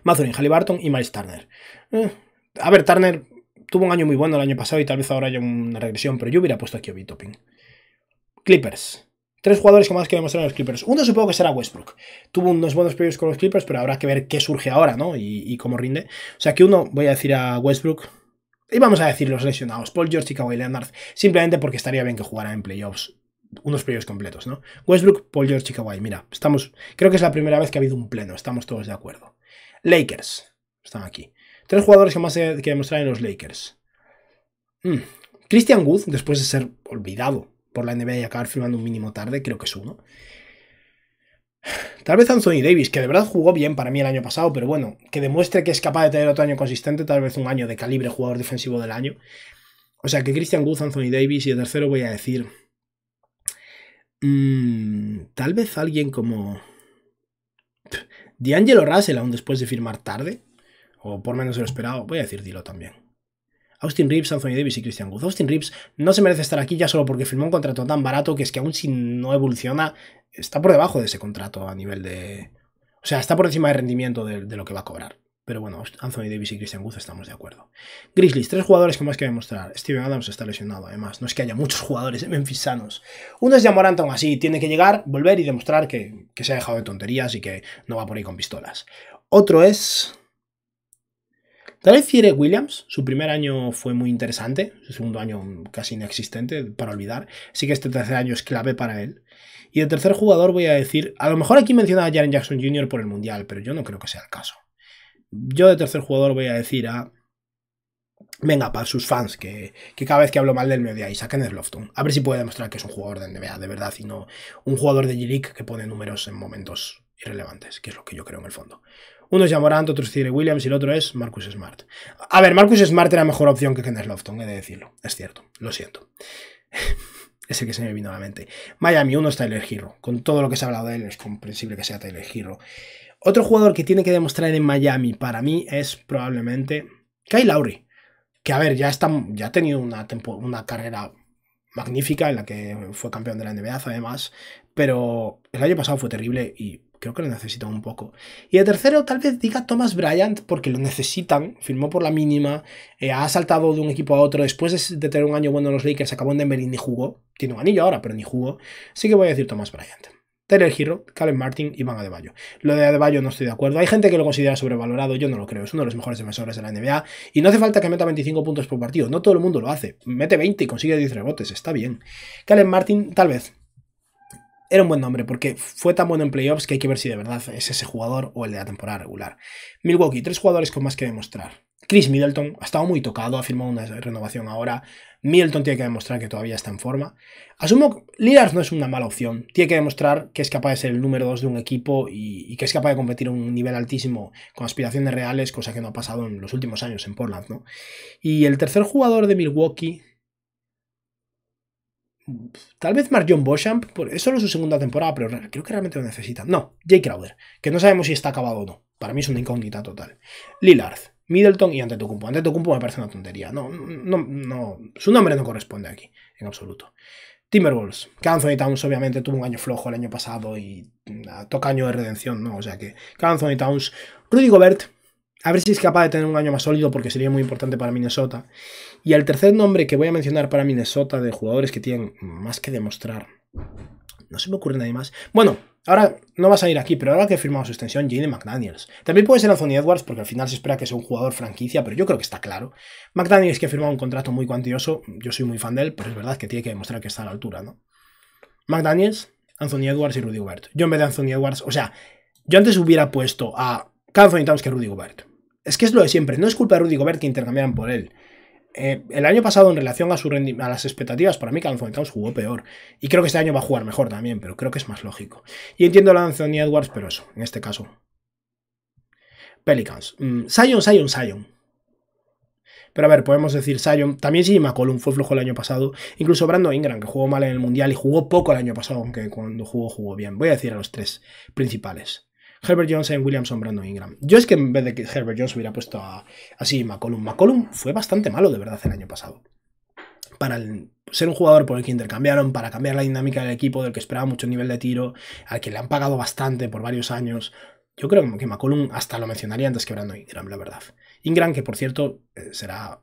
Mazurin, Halliburton y Miles Turner. Eh, a ver, Turner tuvo un año muy bueno el año pasado y tal vez ahora haya una regresión, pero yo hubiera puesto aquí a Topping. Clippers. Tres jugadores que más que mostrar a los Clippers. Uno supongo que será Westbrook. Tuvo unos buenos periodos con los Clippers, pero habrá que ver qué surge ahora, ¿no? Y, cómo rinde. O sea que uno, voy a decir a Westbrook, y vamos a decir los lesionados, Paul George y Kawhi Leonard, simplemente porque estaría bien que jugaran en playoffs unos periodos completos, ¿no? Westbrook, Paul George y Kawhi. Mira, estamos, creo que es la primera vez que ha habido un pleno, estamos todos de acuerdo. Lakers, están aquí. Tres jugadores que más hay que demostrar en los Lakers. Hmm. Christian Wood, después de ser olvidado por la NBA y acabar firmando un mínimo tarde, creo que es uno. Tal vez Anthony Davis, que de verdad jugó bien para mí el año pasado, pero bueno, que demuestre que es capaz de tener otro año consistente, tal vez un año de calibre jugador defensivo del año. O sea que Christian Wood, Anthony Davis y el tercero voy a decir... Hmm, tal vez alguien como... D'Angelo Russell, aún después de firmar tarde, o por menos de lo esperado, voy a decir Dilo también. Austin Reeves, Anthony Davis y Christian Wood. Austin Reeves no se merece estar aquí ya solo porque firmó un contrato tan barato que es que aún si no evoluciona, está por debajo de ese contrato a nivel de... O sea, está por encima de rendimiento de, lo que va a cobrar. Pero bueno, Anthony Davis y Christian Wood estamos de acuerdo. Grizzlies, tres jugadores que más que demostrar. Steven Adams está lesionado, además. No es que haya muchos jugadores de Memphis sanos. Uno es Yamorant, aún así. Tiene que llegar, volver y demostrar que, que se ha dejado de tonterías y que no va por ahí con pistolas. Otro es... Tal vez Williams, su primer año fue muy interesante, su segundo año casi inexistente, para olvidar. Así que este tercer año es clave para él. Y el tercer jugador voy a decir, a lo mejor aquí menciona a Jaren Jackson Jr. por el Mundial, pero yo no creo que sea el caso. Yo de tercer jugador voy a decir a... Venga, para sus fans, que, cada vez que hablo mal del medio y saquen el Lofton. A ver si puede demostrar que es un jugador de NBA, de verdad, y no un jugador de G-League que pone números en momentos irrelevantes, que es lo que yo creo en el fondo. Uno es Jamorant, otro es Thierry Williams y el otro es Marcus Smart. A ver, Marcus Smart era mejor opción que Kenneth Lofton, he de decirlo. Es cierto, lo siento. Ese que se me vino a la mente. Miami, uno es Tyler Hero. Con todo lo que se ha hablado de él, es comprensible que sea Tyler Hero. Otro jugador que tiene que demostrar en Miami para mí es probablemente Kyle Lowry. Que a ver, ya, está, ya ha tenido una, una carrera magnífica en la que fue campeón de la NBA además, pero el año pasado fue terrible y creo que lo necesitan un poco. Y el tercero, tal vez diga Thomas Bryant, porque lo necesitan, firmó por la mínima, eh, ha saltado de un equipo a otro, después de, tener un año bueno en los Lakers, acabó en Denver y ni jugó, tiene un anillo ahora, pero ni jugó, así que voy a decir Thomas Bryant. Teler Hero, Calen Martin y Van Adebayo. Lo de Adebayo no estoy de acuerdo. Hay gente que lo considera sobrevalorado, yo no lo creo. Es uno de los mejores defensores de la NBA y no hace falta que meta 25 puntos por partido. No todo el mundo lo hace. Mete 20 y consigue 10 rebotes, está bien. Calen Martin, tal vez era un buen nombre porque fue tan bueno en playoffs que hay que ver si de verdad es ese jugador o el de la temporada regular. Milwaukee, tres jugadores con más que demostrar. Chris Middleton ha estado muy tocado, ha firmado una renovación ahora. Middleton tiene que demostrar que todavía está en forma. Asumo que Lillard no es una mala opción. Tiene que demostrar que es capaz de ser el número dos de un equipo y, que es capaz de competir a un nivel altísimo con aspiraciones reales, cosa que no ha pasado en los últimos años en Portland. ¿no? Y el tercer jugador de Milwaukee Tal vez Marjon Beauchamp, es solo su segunda temporada, pero creo que realmente lo necesita, No, Jay Crowder, que no sabemos si está acabado o no. Para mí es una incógnita total. Lillard, Middleton y Antetokounmpo. Antetokounmpo me parece una tontería. No, no, su nombre no corresponde aquí, en absoluto. Timberwolves, que y Towns obviamente tuvo un año flojo el año pasado y toca año de redención, ¿no? O sea que, que y Towns, Rudy Gobert, a ver si es capaz de tener un año más sólido porque sería muy importante para Minnesota. Y el tercer nombre que voy a mencionar para Minnesota de jugadores que tienen más que demostrar. No se me ocurre nadie más. Bueno, ahora no vas a ir aquí, pero ahora que he firmado su extensión, Jane McDaniels. También puede ser Anthony Edwards, porque al final se espera que sea un jugador franquicia, pero yo creo que está claro. McDaniels que ha firmado un contrato muy cuantioso, yo soy muy fan de él, pero es verdad que tiene que demostrar que está a la altura, ¿no? McDaniels, Anthony Edwards y Rudy Gobert. Yo en vez de Anthony Edwards, o sea, yo antes hubiera puesto a Anthony Towns que Rudy Gobert. Es que es lo de siempre, no es culpa de Rudy Gobert que intercambiaran por él. Eh, el año pasado en relación a, a las expectativas, para mí que jugó peor. Y creo que este año va a jugar mejor también, pero creo que es más lógico. Y entiendo a Anthony Edwards, pero eso, en este caso. Pelicans. Sion, mm, Sion, Sion. Pero a ver, podemos decir Sion. También sí, McCollum fue flojo el año pasado. Incluso Brando Ingram, que jugó mal en el Mundial y jugó poco el año pasado, aunque cuando jugó jugó bien. Voy a decir a los tres principales. Herbert Jones en Williamson, Brandon Ingram. Yo es que en vez de que Herbert Jones hubiera puesto a, así McCollum. McCollum fue bastante malo, de verdad, el año pasado. Para ser un jugador por el que intercambiaron, para cambiar la dinámica del equipo, del que esperaba mucho nivel de tiro, al que le han pagado bastante por varios años. Yo creo que McCollum hasta lo mencionaría antes que Brandon Ingram, la verdad. Ingram, que por cierto, eh, será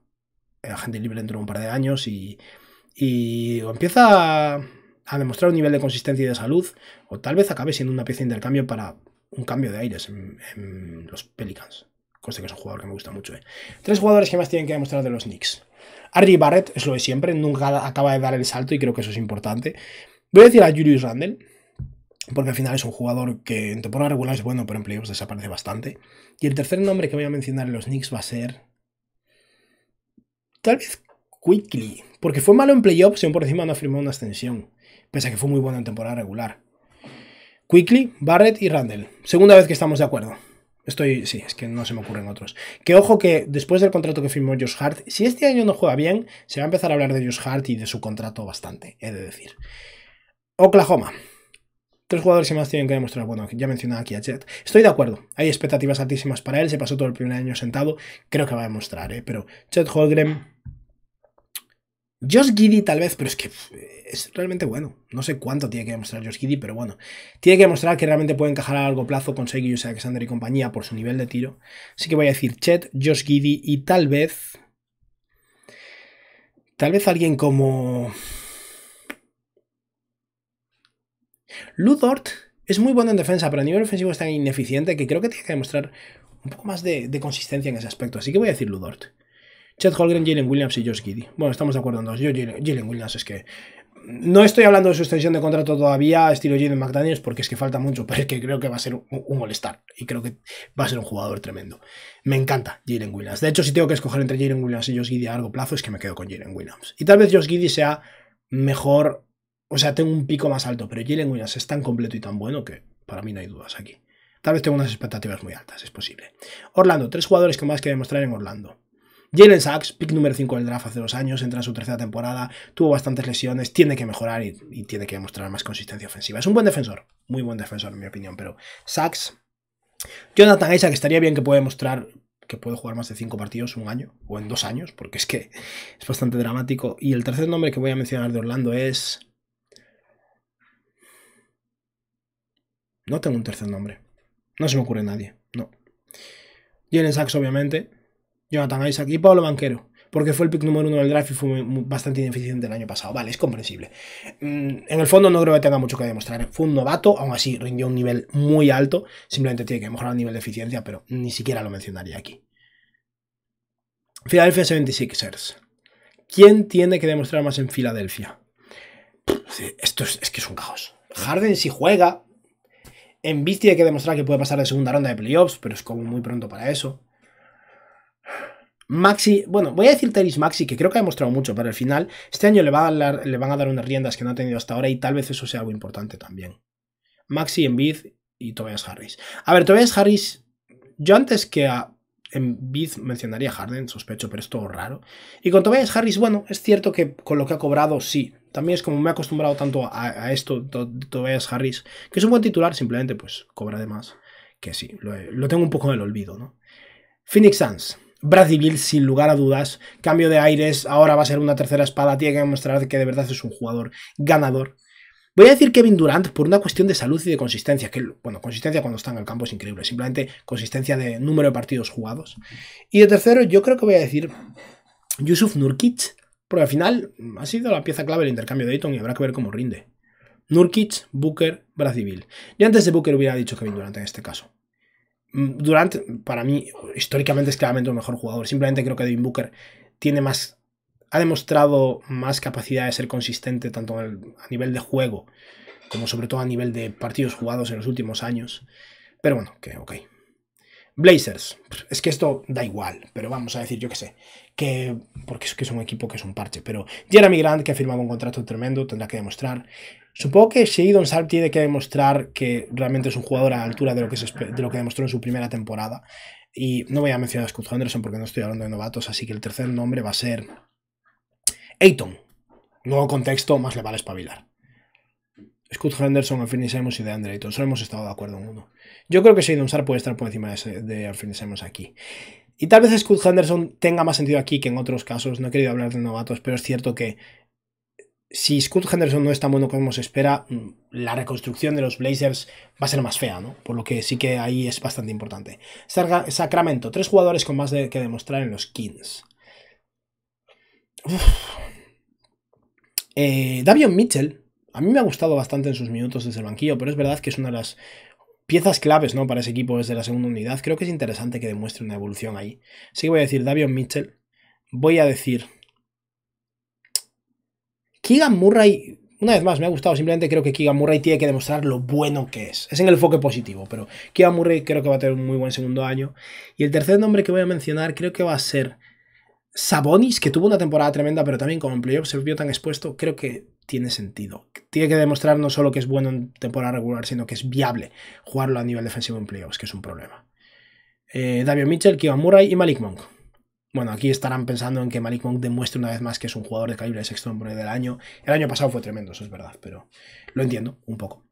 eh, agente libre dentro de un par de años y, y empieza a, a demostrar un nivel de consistencia y de salud, o tal vez acabe siendo una pieza de intercambio para un cambio de aires en, los Pelicans. Cosa que es un jugador que me gusta mucho. ¿eh? Tres jugadores que más tienen que demostrar de los Knicks. arty Barrett es lo de siempre, nunca acaba de dar el salto y creo que eso es importante. Voy a decir a Julius Randle, porque al final es un jugador que en temporada regular es bueno, pero en playoffs desaparece bastante. Y el tercer nombre que voy a mencionar en los Knicks va a ser. Tal vez Quickly, porque fue malo en playoffs y aún por encima no firmó una extensión, pese a que fue muy bueno en temporada regular. Quickly, Barrett y Randall. Segunda vez que estamos de acuerdo. Estoy, sí, es que no se me ocurren otros. Que ojo que después del contrato que firmó Josh Hart, si este año no juega bien, se va a empezar a hablar de Josh Hart y de su contrato bastante, he de decir. Oklahoma. Tres jugadores y más tienen que demostrar. Bueno, ya mencionaba aquí a Chet. Estoy de acuerdo. Hay expectativas altísimas para él. Se pasó todo el primer año sentado. Creo que va a demostrar, ¿eh? Pero Chet Holgren Josh Giddy tal vez, pero es que es realmente bueno. No sé cuánto tiene que demostrar Josh Giddy, pero bueno. Tiene que demostrar que realmente puede encajar a largo plazo con y Alexander y compañía por su nivel de tiro. Así que voy a decir Chet, Josh Giddy y tal vez... Tal vez alguien como... Ludort es muy bueno en defensa, pero a nivel ofensivo es tan ineficiente que creo que tiene que demostrar un poco más de, de consistencia en ese aspecto. Así que voy a decir Ludort. Chet Holgren, Jalen Williams y Josh Giddy. Bueno, estamos de acuerdo en dos. Yo, Jalen Williams es que no estoy hablando de su extensión de contrato todavía, estilo Jalen McDaniels, porque es que falta mucho, pero es que creo que va a ser un, molestar y creo que va a ser un jugador tremendo. Me encanta Jalen Williams. De hecho, si tengo que escoger entre Jalen Williams y Josh Giddy a largo plazo, es que me quedo con Jalen Williams. Y tal vez Josh Giddy sea mejor, o sea, tengo un pico más alto, pero Jalen Williams es tan completo y tan bueno que para mí no hay dudas aquí. Tal vez tengo unas expectativas muy altas, es posible. Orlando, tres jugadores que más que demostrar en Orlando. Jalen Sachs, pick número 5 del draft hace dos años, entra en su tercera temporada, tuvo bastantes lesiones, tiene que mejorar y, tiene que demostrar más consistencia ofensiva. Es un buen defensor, muy buen defensor en mi opinión, pero Sachs... Jonathan Isaac estaría bien que puede mostrar que puede jugar más de 5 partidos un año o en dos años, porque es que es bastante dramático. Y el tercer nombre que voy a mencionar de Orlando es... No tengo un tercer nombre. No se me ocurre nadie. No. Jalen Sachs, obviamente. Jonathan Isaac y Pablo Banquero. Porque fue el pick número uno del draft y fue bastante ineficiente el año pasado. Vale, es comprensible. Mm, en el fondo no creo que tenga mucho que demostrar. ¿eh? Fue un novato, aún así rindió un nivel muy alto. Simplemente tiene que mejorar el nivel de eficiencia, pero ni siquiera lo mencionaría aquí. Philadelphia 76ers. ¿Quién tiene que demostrar más en Filadelfia? Esto es, que es un caos. Harden si juega. En tiene que demostrar que puede pasar de segunda ronda de playoffs, pero es como muy pronto para eso. Maxi, bueno, voy a decir Teris Maxi, que creo que ha demostrado mucho, pero el final este año le, a le van a dar unas riendas que no ha tenido hasta ahora y tal vez eso sea algo importante también. Maxi, Envid y Tobias Harris. A ver, Tobias Harris, yo antes que a Envid mencionaría a Harden, sospecho, pero es todo raro. Y con Tobias Harris, bueno, es cierto que con lo que ha cobrado, sí. También es como me he acostumbrado tanto a, esto, Tobias Harris, que es un buen titular, simplemente pues cobra de más. Que sí, lo, lo tengo un poco en el olvido, ¿no? Phoenix Suns. Civil sin lugar a dudas. Cambio de aires, ahora va a ser una tercera espada, tiene que demostrar que de verdad es un jugador ganador. Voy a decir Kevin Durant por una cuestión de salud y de consistencia, que, bueno, consistencia cuando está en el campo es increíble, simplemente consistencia de número de partidos jugados. Y de tercero, yo creo que voy a decir Yusuf Nurkic, porque al final ha sido la pieza clave del intercambio de Dayton y habrá que ver cómo rinde. Nurkic, Booker, Brazil. y antes de Booker hubiera dicho Kevin Durant en este caso. Mm, Durant, para mí, históricamente es claramente un mejor jugador. Simplemente creo que Devin Booker tiene más. ha demostrado más capacidad de ser consistente tanto a nivel de juego como sobre todo a nivel de partidos jugados en los últimos años. Pero bueno, que ok. Blazers, es que esto da igual, pero vamos a decir, yo qué sé, que porque es que es un equipo que es un parche, pero Jeremy Grant, que ha firmado un contrato tremendo, tendrá que demostrar. Supongo que sí, Don tiene que demostrar que realmente es un jugador a la altura de lo que, lo que demostró en su primera temporada. Y no voy a mencionar a Scott Henderson porque no estoy hablando de novatos, así que el tercer nombre va a ser Ayton. Nuevo contexto, más le vale espabilar. Scott Henderson, Alfred Simons y DeAndre Ayton. Solo hemos estado de acuerdo en uno. Yo creo que seydon Sharp puede estar por encima de, de aquí. Y tal vez Scott Henderson tenga más sentido aquí que en otros casos. No he querido hablar de novatos, pero es cierto que si Scott Henderson no es tan bueno como se espera, mm, la reconstrucción de los Blazers va a ser más fea, ¿no? Por lo que sí que ahí es bastante importante. Sacramento, tres jugadores con más que demostrar en los Kings. Eh, Davion Mitchell, a mí me ha gustado bastante en sus minutos desde el banquillo, pero es verdad que es una de las piezas claves, ¿no? Para ese equipo desde la segunda unidad. Creo que es interesante que demuestre una evolución ahí. Sí que voy a decir Davion Mitchell. Voy a decir Keegan Murray, una vez más, me ha gustado. Simplemente creo que Keegan Murray tiene que demostrar lo bueno que es. Es en el enfoque positivo, pero Keegan Murray creo que va a tener un muy buen segundo año. Y el tercer nombre que voy a mencionar creo que va a ser Sabonis, que tuvo una temporada tremenda, pero también como en playoffs se vio tan expuesto, creo que tiene sentido. Tiene que demostrar no solo que es bueno en temporada regular, sino que es viable jugarlo a nivel defensivo en playoffs, que es un problema. Eh, Mitchell, Keegan Murray y Malik Monk. Bueno, aquí estarán pensando en que Malik Monk demuestre una vez más que es un jugador de calibre de sexto hombre del año. El año pasado fue tremendo, eso es verdad, pero lo entiendo un poco.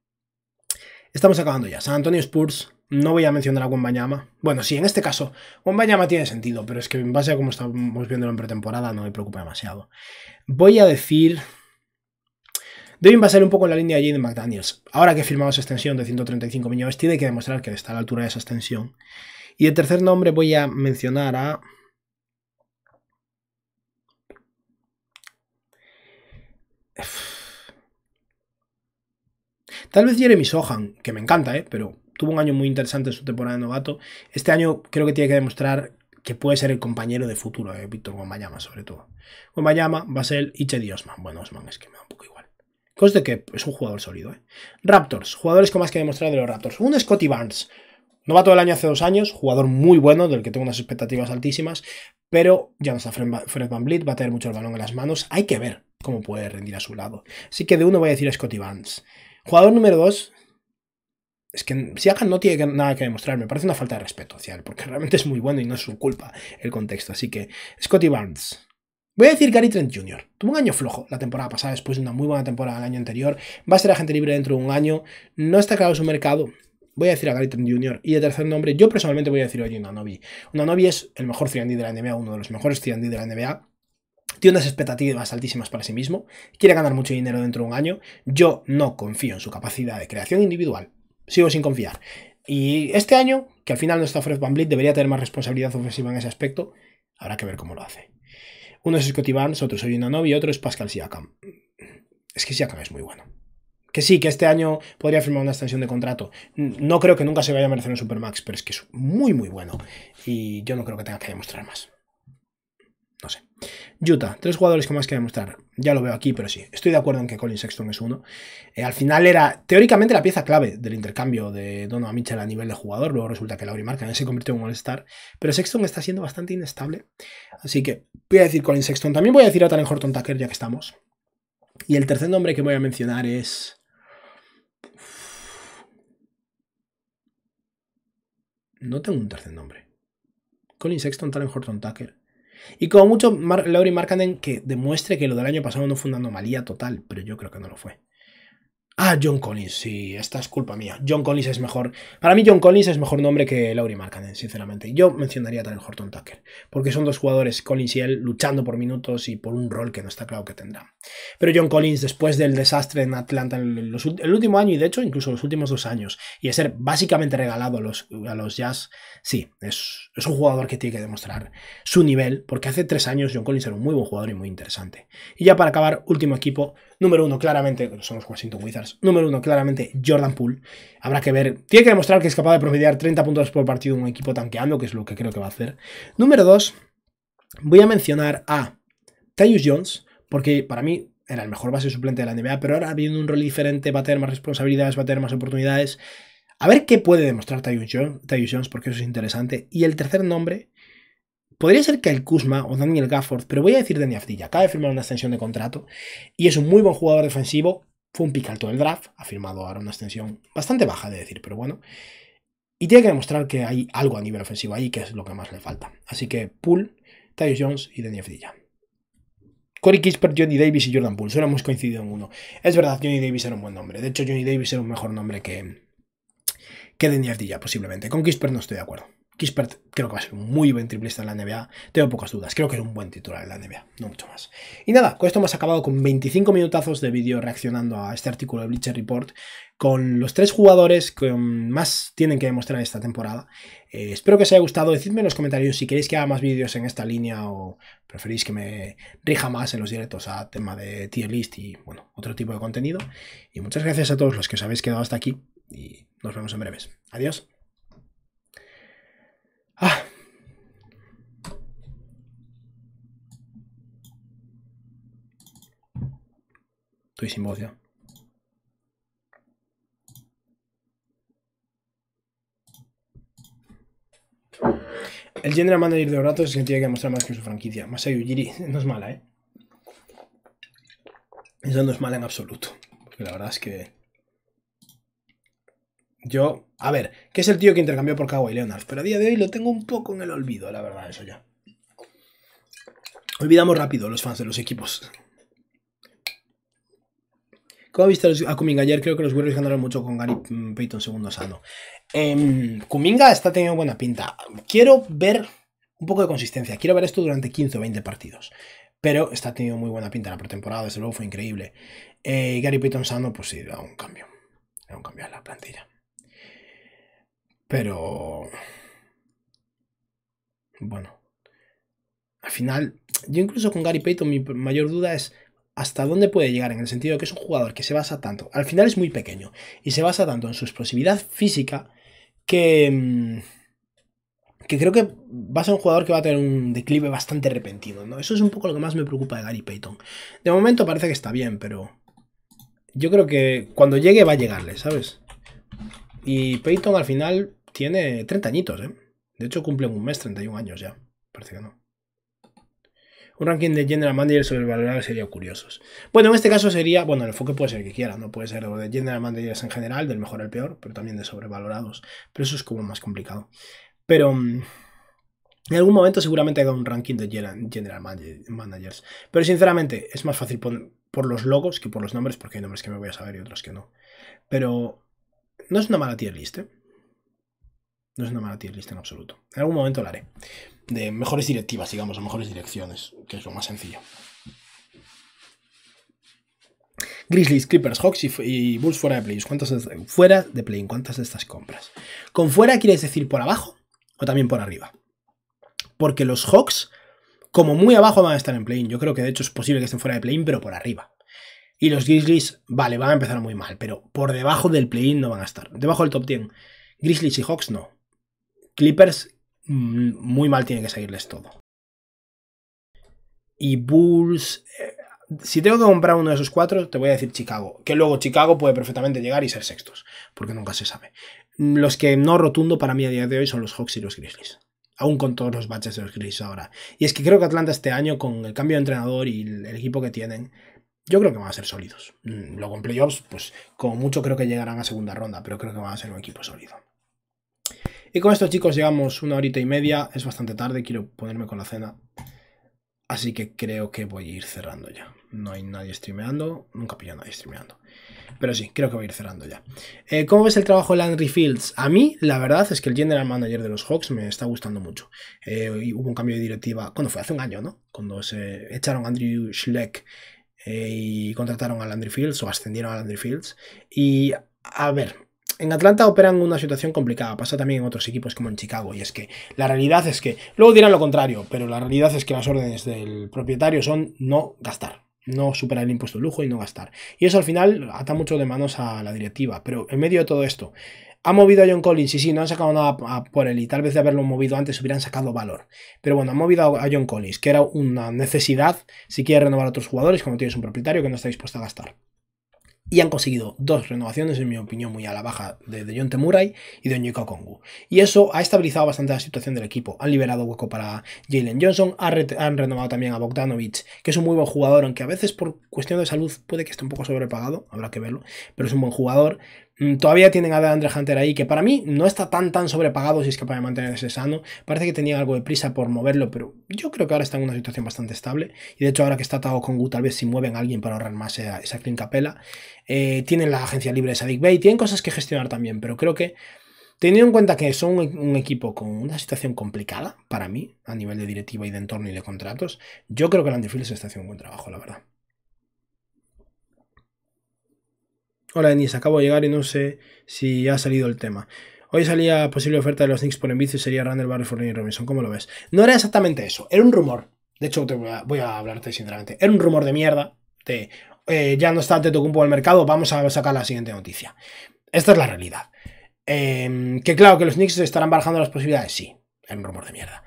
Estamos acabando ya. San Antonio Spurs, no voy a mencionar a Wombayama. Bueno, sí, en este caso, Wombayama tiene sentido, pero es que en base a cómo estamos viéndolo en pretemporada no me preocupa demasiado. Voy a decir... Devin va a un poco en la línea de Jaden McDaniels. Ahora que firmado esa extensión de 135 millones, tiene que demostrar que está a la altura de esa extensión. Y el tercer nombre voy a mencionar a... Tal vez Jeremy Sohan, que me encanta, ¿eh? pero tuvo un año muy interesante en su temporada de novato. Este año creo que tiene que demostrar que puede ser el compañero de futuro de Victor Víctor Wembanyama, sobre todo. Wembanyama, Basel y Chedi Osman. Bueno, Osman es que me da un poco igual. de que es un jugador sólido. ¿eh? Raptors, jugadores con más que demostrar de los Raptors. un Scotty Barnes. Novato del año hace dos años, jugador muy bueno, del que tengo unas expectativas altísimas, pero ya no está Fred Van va a tener mucho el balón en las manos. Hay que ver, cómo puede rendir a su lado. Así que de uno voy a decir a Scotty Barnes. Jugador número dos, Es que Siakam no tiene nada que demostrar, me parece una falta de respeto hacia él, porque realmente es muy bueno y no es su culpa el contexto. Así que, Scotty Barnes, Voy a decir Gary Trent Jr. Tuvo un año flojo la temporada pasada, después de una muy buena temporada del año anterior. Va a ser agente libre dentro de un año. No está claro su mercado. Voy a decir a Gary Trent Jr. Y de tercer nombre, yo personalmente voy a decir Novi. Una Novi es el mejor 3 de la NBA, uno de los mejores 3 de la NBA tiene unas expectativas altísimas para sí mismo, quiere ganar mucho dinero dentro de un año. Yo no confío en su capacidad de creación individual. Sigo sin confiar. Y este año, que al final no está Fred Van Blit, debería tener más responsabilidad ofensiva en ese aspecto. Habrá que ver cómo lo hace. Uno es Scotty Barnes, otro es Oyuna y otro es Pascal Siakam. Es que Siakam es muy bueno. Que sí, que este año podría firmar una extensión de contrato. No creo que nunca se vaya a merecer un Supermax, pero es que es muy, muy bueno. Y yo no creo que tenga que demostrar más. Utah, tres jugadores que más que demostrar. Ya lo veo aquí, pero sí. Estoy de acuerdo en que Colin Sexton es uno. Eh, al final era, teóricamente, la pieza clave del intercambio de Donovan Mitchell a nivel de jugador. Luego resulta que Lauri Marca se convirtió en un All-Star. Pero Sexton está siendo bastante inestable. Así que voy a decir Colin Sexton. También voy a decir a Talen Horton Tucker, ya que estamos. Y el tercer nombre que voy a mencionar es. No tengo un tercer nombre. Colin Sexton, Talen Horton Tucker. Y como mucho, Laurie que demuestre que lo del año pasado no fue una anomalía total, pero yo creo que no lo fue. Ah, John Collins, sí, esta es culpa mía. John Collins es mejor. Para mí, John Collins es mejor nombre que Laurie Markkanen, sinceramente. Yo mencionaría también Horton Tucker, porque son dos jugadores, Collins y él, luchando por minutos y por un rol que no está claro que tendrá. Pero John Collins, después del desastre en Atlanta el último año y de hecho incluso los últimos dos años, y de ser básicamente regalado a los, Jazz, sí, es, es un jugador que tiene que demostrar su nivel, porque hace tres años John Collins era un muy buen jugador y muy interesante. Y ya para acabar, último equipo, Número uno, claramente, somos los Washington Wizards. Número uno, claramente, Jordan Poole. Habrá que ver. Tiene que demostrar que es capaz de promediar 30 puntos por partido un equipo tanqueando, que es lo que creo que va a hacer. Número dos, voy a mencionar a Tyus Jones, porque para mí era el mejor base suplente de la NBA, pero ahora viendo un rol diferente, va a tener más responsabilidades, va a tener más oportunidades. A ver qué puede demostrar Tyus Jones, porque eso es interesante. Y el tercer nombre Podría ser que el Kuzma o Daniel Gafford, pero voy a decir Daniel Afdilla. Acaba de firmar una extensión de contrato y es un muy buen jugador defensivo. Fue un pick alto del draft, ha firmado ahora una extensión bastante baja de decir, pero bueno. Y tiene que demostrar que hay algo a nivel ofensivo ahí, que es lo que más le falta. Así que Poole, Tyus Jones y Daniel Afdilla. Corey Kisper, Johnny Davis y Jordan Poole. Solo hemos coincidido en uno. Es verdad, Johnny Davis era un buen nombre. De hecho, Johnny Davis era un mejor nombre que, que Daniel posiblemente. Con Kisper no estoy de acuerdo. Kispert creo que va a ser un muy buen triplista en la NBA. Tengo pocas dudas. Creo que es un buen titular en la NBA, no mucho más. Y nada, con esto hemos acabado con 25 minutazos de vídeo reaccionando a este artículo de Bleacher Report con los tres jugadores que más tienen que demostrar esta temporada. Eh, espero que os haya gustado. Decidme en los comentarios si queréis que haga más vídeos en esta línea o preferís que me rija más en los directos a tema de tier list y bueno, otro tipo de contenido. Y muchas gracias a todos los que os habéis quedado hasta aquí y nos vemos en breves. Adiós. Ah. Estoy sin voz ya. El general manager de Orato es el que tiene que demostrar más que su franquicia. más Ujiri no es mala, ¿eh? Eso no es mala en absoluto. la verdad es que yo, a ver, que es el tío que intercambió por Kawhi Leonard, pero a día de hoy lo tengo un poco en el olvido, la verdad, eso ya. Olvidamos rápido los fans de los equipos. Como visto a Kuminga ayer? Creo que los Warriors ganaron mucho con Gary mm, Payton segundo sano. Em, Kuminga está teniendo buena pinta. Quiero ver un poco de consistencia. Quiero ver esto durante 15 o 20 partidos. Pero está teniendo muy buena pinta la pretemporada, desde luego fue increíble. Eh, Gary Payton sano, pues sí, da un cambio. Da un cambio a la plantilla. Pero... Bueno. Al final, yo incluso con Gary Payton mi mayor duda es hasta dónde puede llegar, en el sentido de que es un jugador que se basa tanto, al final es muy pequeño, y se basa tanto en su explosividad física que, mm, que creo que va a ser un jugador que va a tener un declive bastante repentino, ¿no? Eso es un poco lo que más me preocupa de Gary Payton. De momento parece que está bien, pero yo creo que cuando llegue va a llegarle, ¿sabes? Y Payton al final tiene 30 añitos, ¿eh? De hecho, cumple un mes 31 años ya. Parece que no. Un ranking de General Manager sobrevalorados sería curioso. Bueno, en este caso sería, bueno, el enfoque puede ser el que quiera, no puede ser de General Managers en general, del mejor al peor, pero también de sobrevalorados. Pero eso es como más complicado. Pero mm, en algún momento seguramente haga un ranking de General Managers. Pero sinceramente, es más fácil por, los logos que por los nombres, porque hay nombres que me voy a saber y otros que no. Pero no es una mala tier list, ¿eh? No es una mala tier list en absoluto. En algún momento lo haré. De mejores directivas, digamos, o mejores direcciones, que es lo más sencillo. Grizzlies, Clippers, Hawks y, Bulls fuera de play. ¿Cuántas fuera de play? ¿Cuántas de estas compras? Con fuera quieres decir por abajo o también por arriba. Porque los Hawks, como muy abajo, van a estar en play. Yo creo que de hecho es posible que estén fuera de play, pero por arriba. Y los Grizzlies, vale, van a empezar muy mal, pero por debajo del play no van a estar. Debajo del top 10. Grizzlies y Hawks no. Clippers mm, muy mal tiene que seguirles todo. Y Bulls... Eh, si tengo que comprar uno de esos cuatro, te voy a decir Chicago. Que luego Chicago puede perfectamente llegar y ser sextos. Porque nunca se sabe. Los que no rotundo para mí a día de hoy son los Hawks y los Grizzlies. Aún con todos los baches de los Grizzlies ahora. Y es que creo que Atlanta este año, con el cambio de entrenador y el equipo que tienen, yo creo que van a ser sólidos. Mm, luego en playoffs, pues como mucho creo que llegarán a segunda ronda, pero creo que van a ser un equipo sólido. Y con esto chicos llegamos una horita y media, es bastante tarde, quiero ponerme con la cena. Así que creo que voy a ir cerrando ya. No hay nadie streameando, nunca pillo a nadie streameando. Pero sí, creo que voy a ir cerrando ya. Eh, ¿Cómo ves el trabajo de Landry Fields? A mí, la verdad es que el general manager de los Hawks me está gustando mucho. Eh, hubo un cambio de directiva, cuando fue? Hace un año, ¿no? Cuando se echaron a Andrew Schleck eh, y contrataron a Landry Fields o ascendieron a Landry Fields. Y a ver, en Atlanta operan una situación complicada, pasa también en otros equipos como en Chicago, y es que la realidad es que, luego dirán lo contrario, pero la realidad es que las órdenes del propietario son no gastar no superar el impuesto de lujo y no gastar. Y eso al final ata mucho de manos a la directiva. Pero en medio de todo esto, ha movido a John Collins, y sí, no han sacado nada por él, y tal vez de haberlo movido antes hubieran sacado valor. Pero bueno, ha movido a John Collins, que era una necesidad si quiere renovar a otros jugadores como tienes un propietario que no está dispuesto a gastar y han conseguido dos renovaciones, en mi opinión, muy a la baja de John Temuray y de Onyeka Kongu. Y eso ha estabilizado bastante la situación del equipo. Han liberado hueco para Jalen Johnson, han renovado también a Bogdanovich, que es un muy buen jugador, aunque a veces por cuestión de salud puede que esté un poco sobrepagado, habrá que verlo, pero es un buen jugador. Mm, todavía tienen a DeAndre Hunter ahí, que para mí no está tan tan sobrepagado si es capaz de mantenerse sano. Parece que tenía algo de prisa por moverlo, pero yo creo que ahora está en una situación bastante estable. Y de hecho, ahora que está atado con Gu, tal vez si mueven a alguien para ahorrar más esa, esa eh, tienen la agencia libre de Sadik Bay, tienen cosas que gestionar también, pero creo que Teniendo en cuenta que son un equipo con una situación complicada para mí, a nivel de directiva y de entorno y de contratos, yo creo que el está haciendo un buen trabajo, la verdad. Hola Denise, acabo de llegar y no sé si ha salido el tema. Hoy salía posible oferta de los Knicks por Embiid y sería Randall Barry, Fournier y Robinson. ¿Cómo lo ves? No era exactamente eso, era un rumor. De hecho, te voy, a, hablarte sinceramente. Era un rumor de mierda de eh, ya no está poco el mercado, vamos a sacar la siguiente noticia. Esta es la realidad. Em, que claro, que los Knicks estarán bajando las posibilidades, sí. Era un rumor de mierda.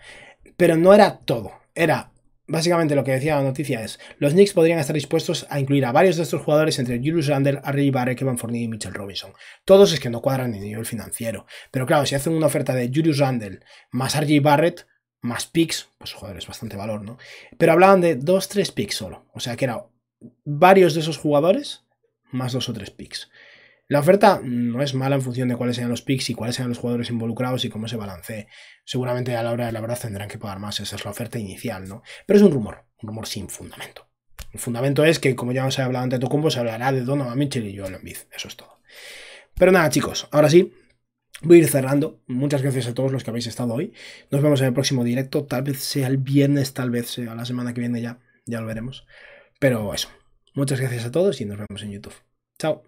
Pero no era todo. Era básicamente lo que decía la noticia es, los Knicks podrían estar dispuestos a incluir a varios de estos jugadores entre Julius Randle, R.J. Barrett, Kevin Forney y Mitchell Robinson. Todos es que no cuadran en nivel financiero. Pero claro, si hacen una oferta de Julius Randle más R.J. Barrett, más picks, pues joder, es bastante valor, ¿no? Pero hablaban de 2 tres picks solo. O sea que era varios de esos jugadores más dos o tres picks. La oferta no es mala en función de cuáles sean los picks y cuáles sean los jugadores involucrados y cómo se balancee. Seguramente a la hora de la verdad tendrán que pagar más, esa es la oferta inicial, ¿no? Pero es un rumor, un rumor sin fundamento. El fundamento es que, como ya os he hablado ante Tocumbo, se hablará de Donovan Mitchell y Joel Embiid, eso es todo. Pero nada, chicos, ahora sí, Voy a ir cerrando. Muchas gracias a todos los que habéis estado hoy. Nos vemos en el próximo directo. Tal vez sea el viernes, tal vez sea la semana que viene ya. Ya lo veremos. Pero eso. Muchas gracias a todos y nos vemos en YouTube. Chao.